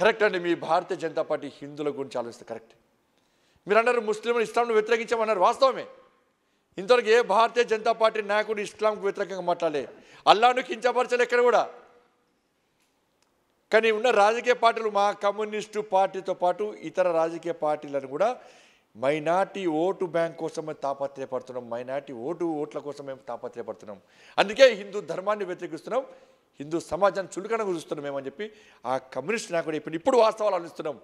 కరెక్ట్ అండి మీ భారతీయ జనతా పార్టీ హిందువుల గురించి ఆలోచిస్తే కరెక్ట్ మీరు అన్నారు ముస్లింలు ఇస్లాంను వ్యతిరేకించామన్నారు వాస్తవమే ఇంతవరకు ఏ భారతీయ జనతా పార్టీ నాయకుడు ఇస్లాంకు వ్యతిరేకంగా మాట్లాడలే అల్లాను కించపరచలే ఎక్కడ కూడా కానీ ఉన్న రాజకీయ పార్టీలు మా కమ్యూనిస్టు పార్టీతో పాటు ఇతర రాజకీయ పార్టీలను కూడా మైనార్టీ ఓటు బ్యాంక్ కోసం మేము తాపత్రయపడుతున్నాం మైనార్టీ ఓటు ఓట్ల కోసం మేము తాపత్రయపడుతున్నాం అందుకే హిందూ ధర్మాన్ని వ్యతిరేకిస్తున్నాం హిందూ సమాజాన్ని చులకన గురుస్తున్నాం మేమని చెప్పి ఆ కమ్యూనిస్ట్ నాయకుడు ఇప్పుడు ఇప్పుడు వాస్తవాలు అందిస్తున్నాం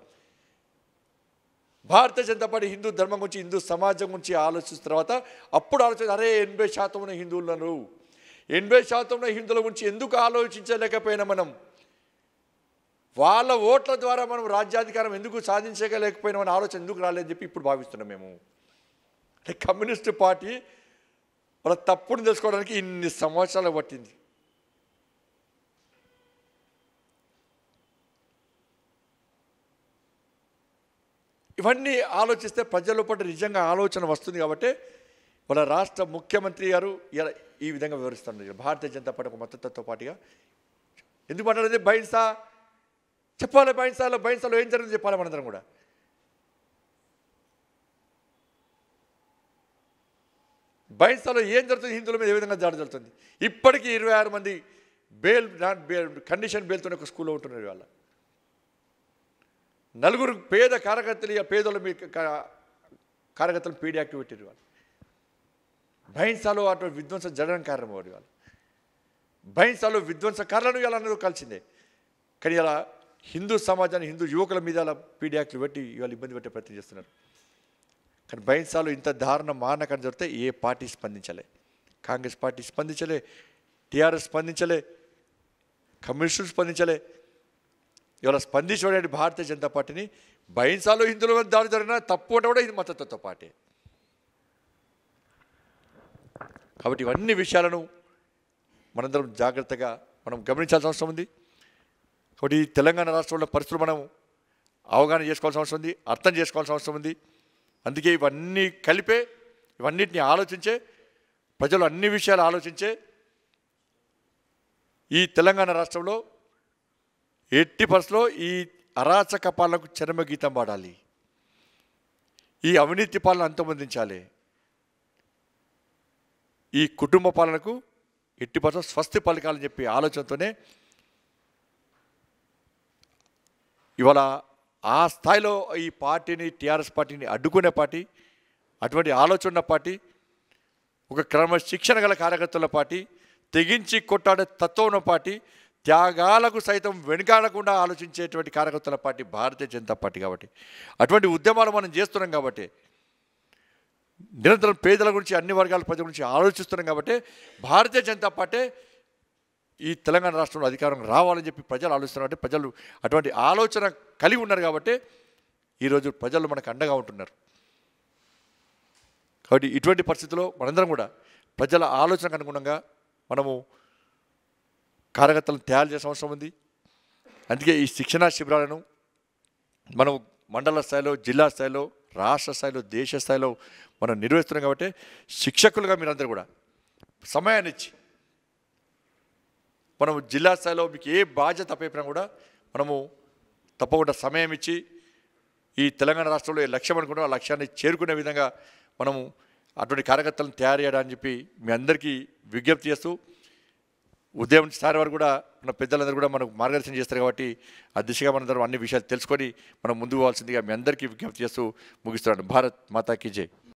భారత జనతా పార్టీ హిందూ ధర్మం గురించి హిందూ సమాజం గురించి ఆలోచించిన తర్వాత అప్పుడు ఆలోచన అరే ఎనభై శాతం హిందువులను ఎనభై శాతం హిందువుల గురించి ఎందుకు ఆలోచించలేకపోయినా మనం వాళ్ళ ఓట్ల ద్వారా మనం రాజ్యాధికారం ఎందుకు మన ఆలోచన ఎందుకు రాలేదని చెప్పి ఇప్పుడు భావిస్తున్నాం మేము కమ్యూనిస్టు పార్టీ వాళ్ళ తప్పుని తెలుసుకోవడానికి ఇన్ని సంవత్సరాలు పట్టింది ఇవన్నీ ఆలోచిస్తే ప్రజల పట్ల నిజంగా ఆలోచన వస్తుంది కాబట్టి వాళ్ళ రాష్ట్ర ముఖ్యమంత్రి గారు ఈ విధంగా వివరిస్తున్నారు భారతీయ జనతా పార్టీ ఒక మద్దతుతో పాటుగా ఎందుకు మాట్లాడేది బైన్సా చెప్పాలి బైన్సాలో బైన్సాలో ఏం జరిగింది చెప్పాలి మనందరం కూడా బైన్సాలో ఏం జరుగుతుంది హిందువుల మీద ఏ విధంగా దాడి జరుగుతుంది ఇప్పటికీ ఇరవై ఆరు మంది బెయిల్ నాన్ బెయిల్ కండిషన్ బెయిల్తోనే ఒక స్కూల్లో ఉంటున్నారు వాళ్ళ నలుగురు పేద కార్యకర్తలు పేదలు మీ కార్యకర్తలు పీడి యాక్టివిటీ వాళ్ళు భయంసాలో అటు విధ్వంసం జరగడం కారణం వాడు వాళ్ళు భయంసాలు విధ్వంసకారులను ఇవాళ కలిసిందే కానీ ఇలా హిందూ సమాజాన్ని హిందూ యువకుల మీద అలా పీడియాక్లు పెట్టి ఇవాళ ఇబ్బంది పెట్టే ప్రయత్నం చేస్తున్నారు కానీ భయంసాలు ఇంత దారుణ మారణకం జరిగితే ఏ పార్టీ స్పందించలే కాంగ్రెస్ పార్టీ స్పందించలే టీఆర్ఎస్ స్పందించలే కమ్యూనిస్టులు స్పందించలే ఇవాళ స్పందించి భారతీయ జనతా పార్టీని బహింసాలో హిందువుల మీద దాడి జరిగిన తప్పు అంటే కూడా ఇది మతత్వంతో పాటే కాబట్టి ఇవన్నీ విషయాలను మనందరం జాగ్రత్తగా మనం గమనించాల్సిన అవసరం ఉంది కాబట్టి తెలంగాణ రాష్ట్రంలో పరిస్థితులు మనం అవగాహన చేసుకోవాల్సిన అవసరం ఉంది అర్థం చేసుకోవాల్సిన అవసరం ఉంది అందుకే ఇవన్నీ కలిపే ఇవన్నిటిని ఆలోచించే ప్రజలు అన్ని విషయాలు ఆలోచించే ఈ తెలంగాణ రాష్ట్రంలో ఎట్టి పరిస్థితిలో ఈ అరాచక పాలనకు చరమ గీతం పాడాలి ఈ అవినీతి పాలన అంతమొందించాలి ఈ కుటుంబ పాలనకు ఎట్టి పరిస్థితులు స్వస్తి పలకాలని చెప్పి ఆలోచనతోనే ఇవాళ ఆ స్థాయిలో ఈ పార్టీని టీఆర్ఎస్ పార్టీని అడ్డుకునే పార్టీ అటువంటి ఆలోచన పార్టీ ఒక క్రమశిక్షణ గల కార్యకర్తల పార్టీ తెగించి కొట్టాడే తత్వం ఉన్న పార్టీ త్యాగాలకు సైతం వెనుకాడకుండా ఆలోచించేటువంటి కార్యకర్తల పార్టీ భారతీయ జనతా పార్టీ కాబట్టి అటువంటి ఉద్యమాలు మనం చేస్తున్నాం కాబట్టి నిరంతరం పేదల గురించి అన్ని వర్గాల ప్రజల గురించి ఆలోచిస్తున్నాం కాబట్టి భారతీయ జనతా పార్టీ ఈ తెలంగాణ రాష్ట్రంలో అధికారం రావాలని చెప్పి ప్రజలు ఆలోచిస్తున్నారు అంటే ప్రజలు అటువంటి ఆలోచన కలిగి ఉన్నారు కాబట్టి ఈరోజు ప్రజలు మనకు అండగా ఉంటున్నారు కాబట్టి ఇటువంటి పరిస్థితుల్లో మనందరం కూడా ప్రజల ఆలోచనకు అనుగుణంగా మనము కార్యకర్తలను తయారు చేసే అవసరం ఉంది అందుకే ఈ శిక్షణా శిబిరాలను మనం మండల స్థాయిలో జిల్లా స్థాయిలో రాష్ట్ర స్థాయిలో దేశ స్థాయిలో మనం నిర్వహిస్తున్నాం కాబట్టి శిక్షకులుగా మీరందరూ కూడా సమయాన్ని ఇచ్చి మనము జిల్లా స్థాయిలో మీకు ఏ బాధ్యత అప్పయిపోయినా కూడా మనము తప్పకుండా సమయం ఇచ్చి ఈ తెలంగాణ రాష్ట్రంలో ఏ లక్ష్యం అనుకుంటాం ఆ లక్ష్యాన్ని చేరుకునే విధంగా మనము అటువంటి కార్యకర్తలను తయారు చేయడానికి చెప్పి మీ అందరికీ విజ్ఞప్తి చేస్తూ ఉదయం సార్ వారు కూడా మన పెద్దలందరూ కూడా మనకు మార్గదర్శనం చేస్తారు కాబట్టి ఆ దిశగా మనందరం అన్ని విషయాలు తెలుసుకొని మనం ముందుకు పోవాల్సిందిగా మీ అందరికీ విజ్ఞప్తి చేస్తూ ముగిస్తున్నాను భారత్ మాతాకి జై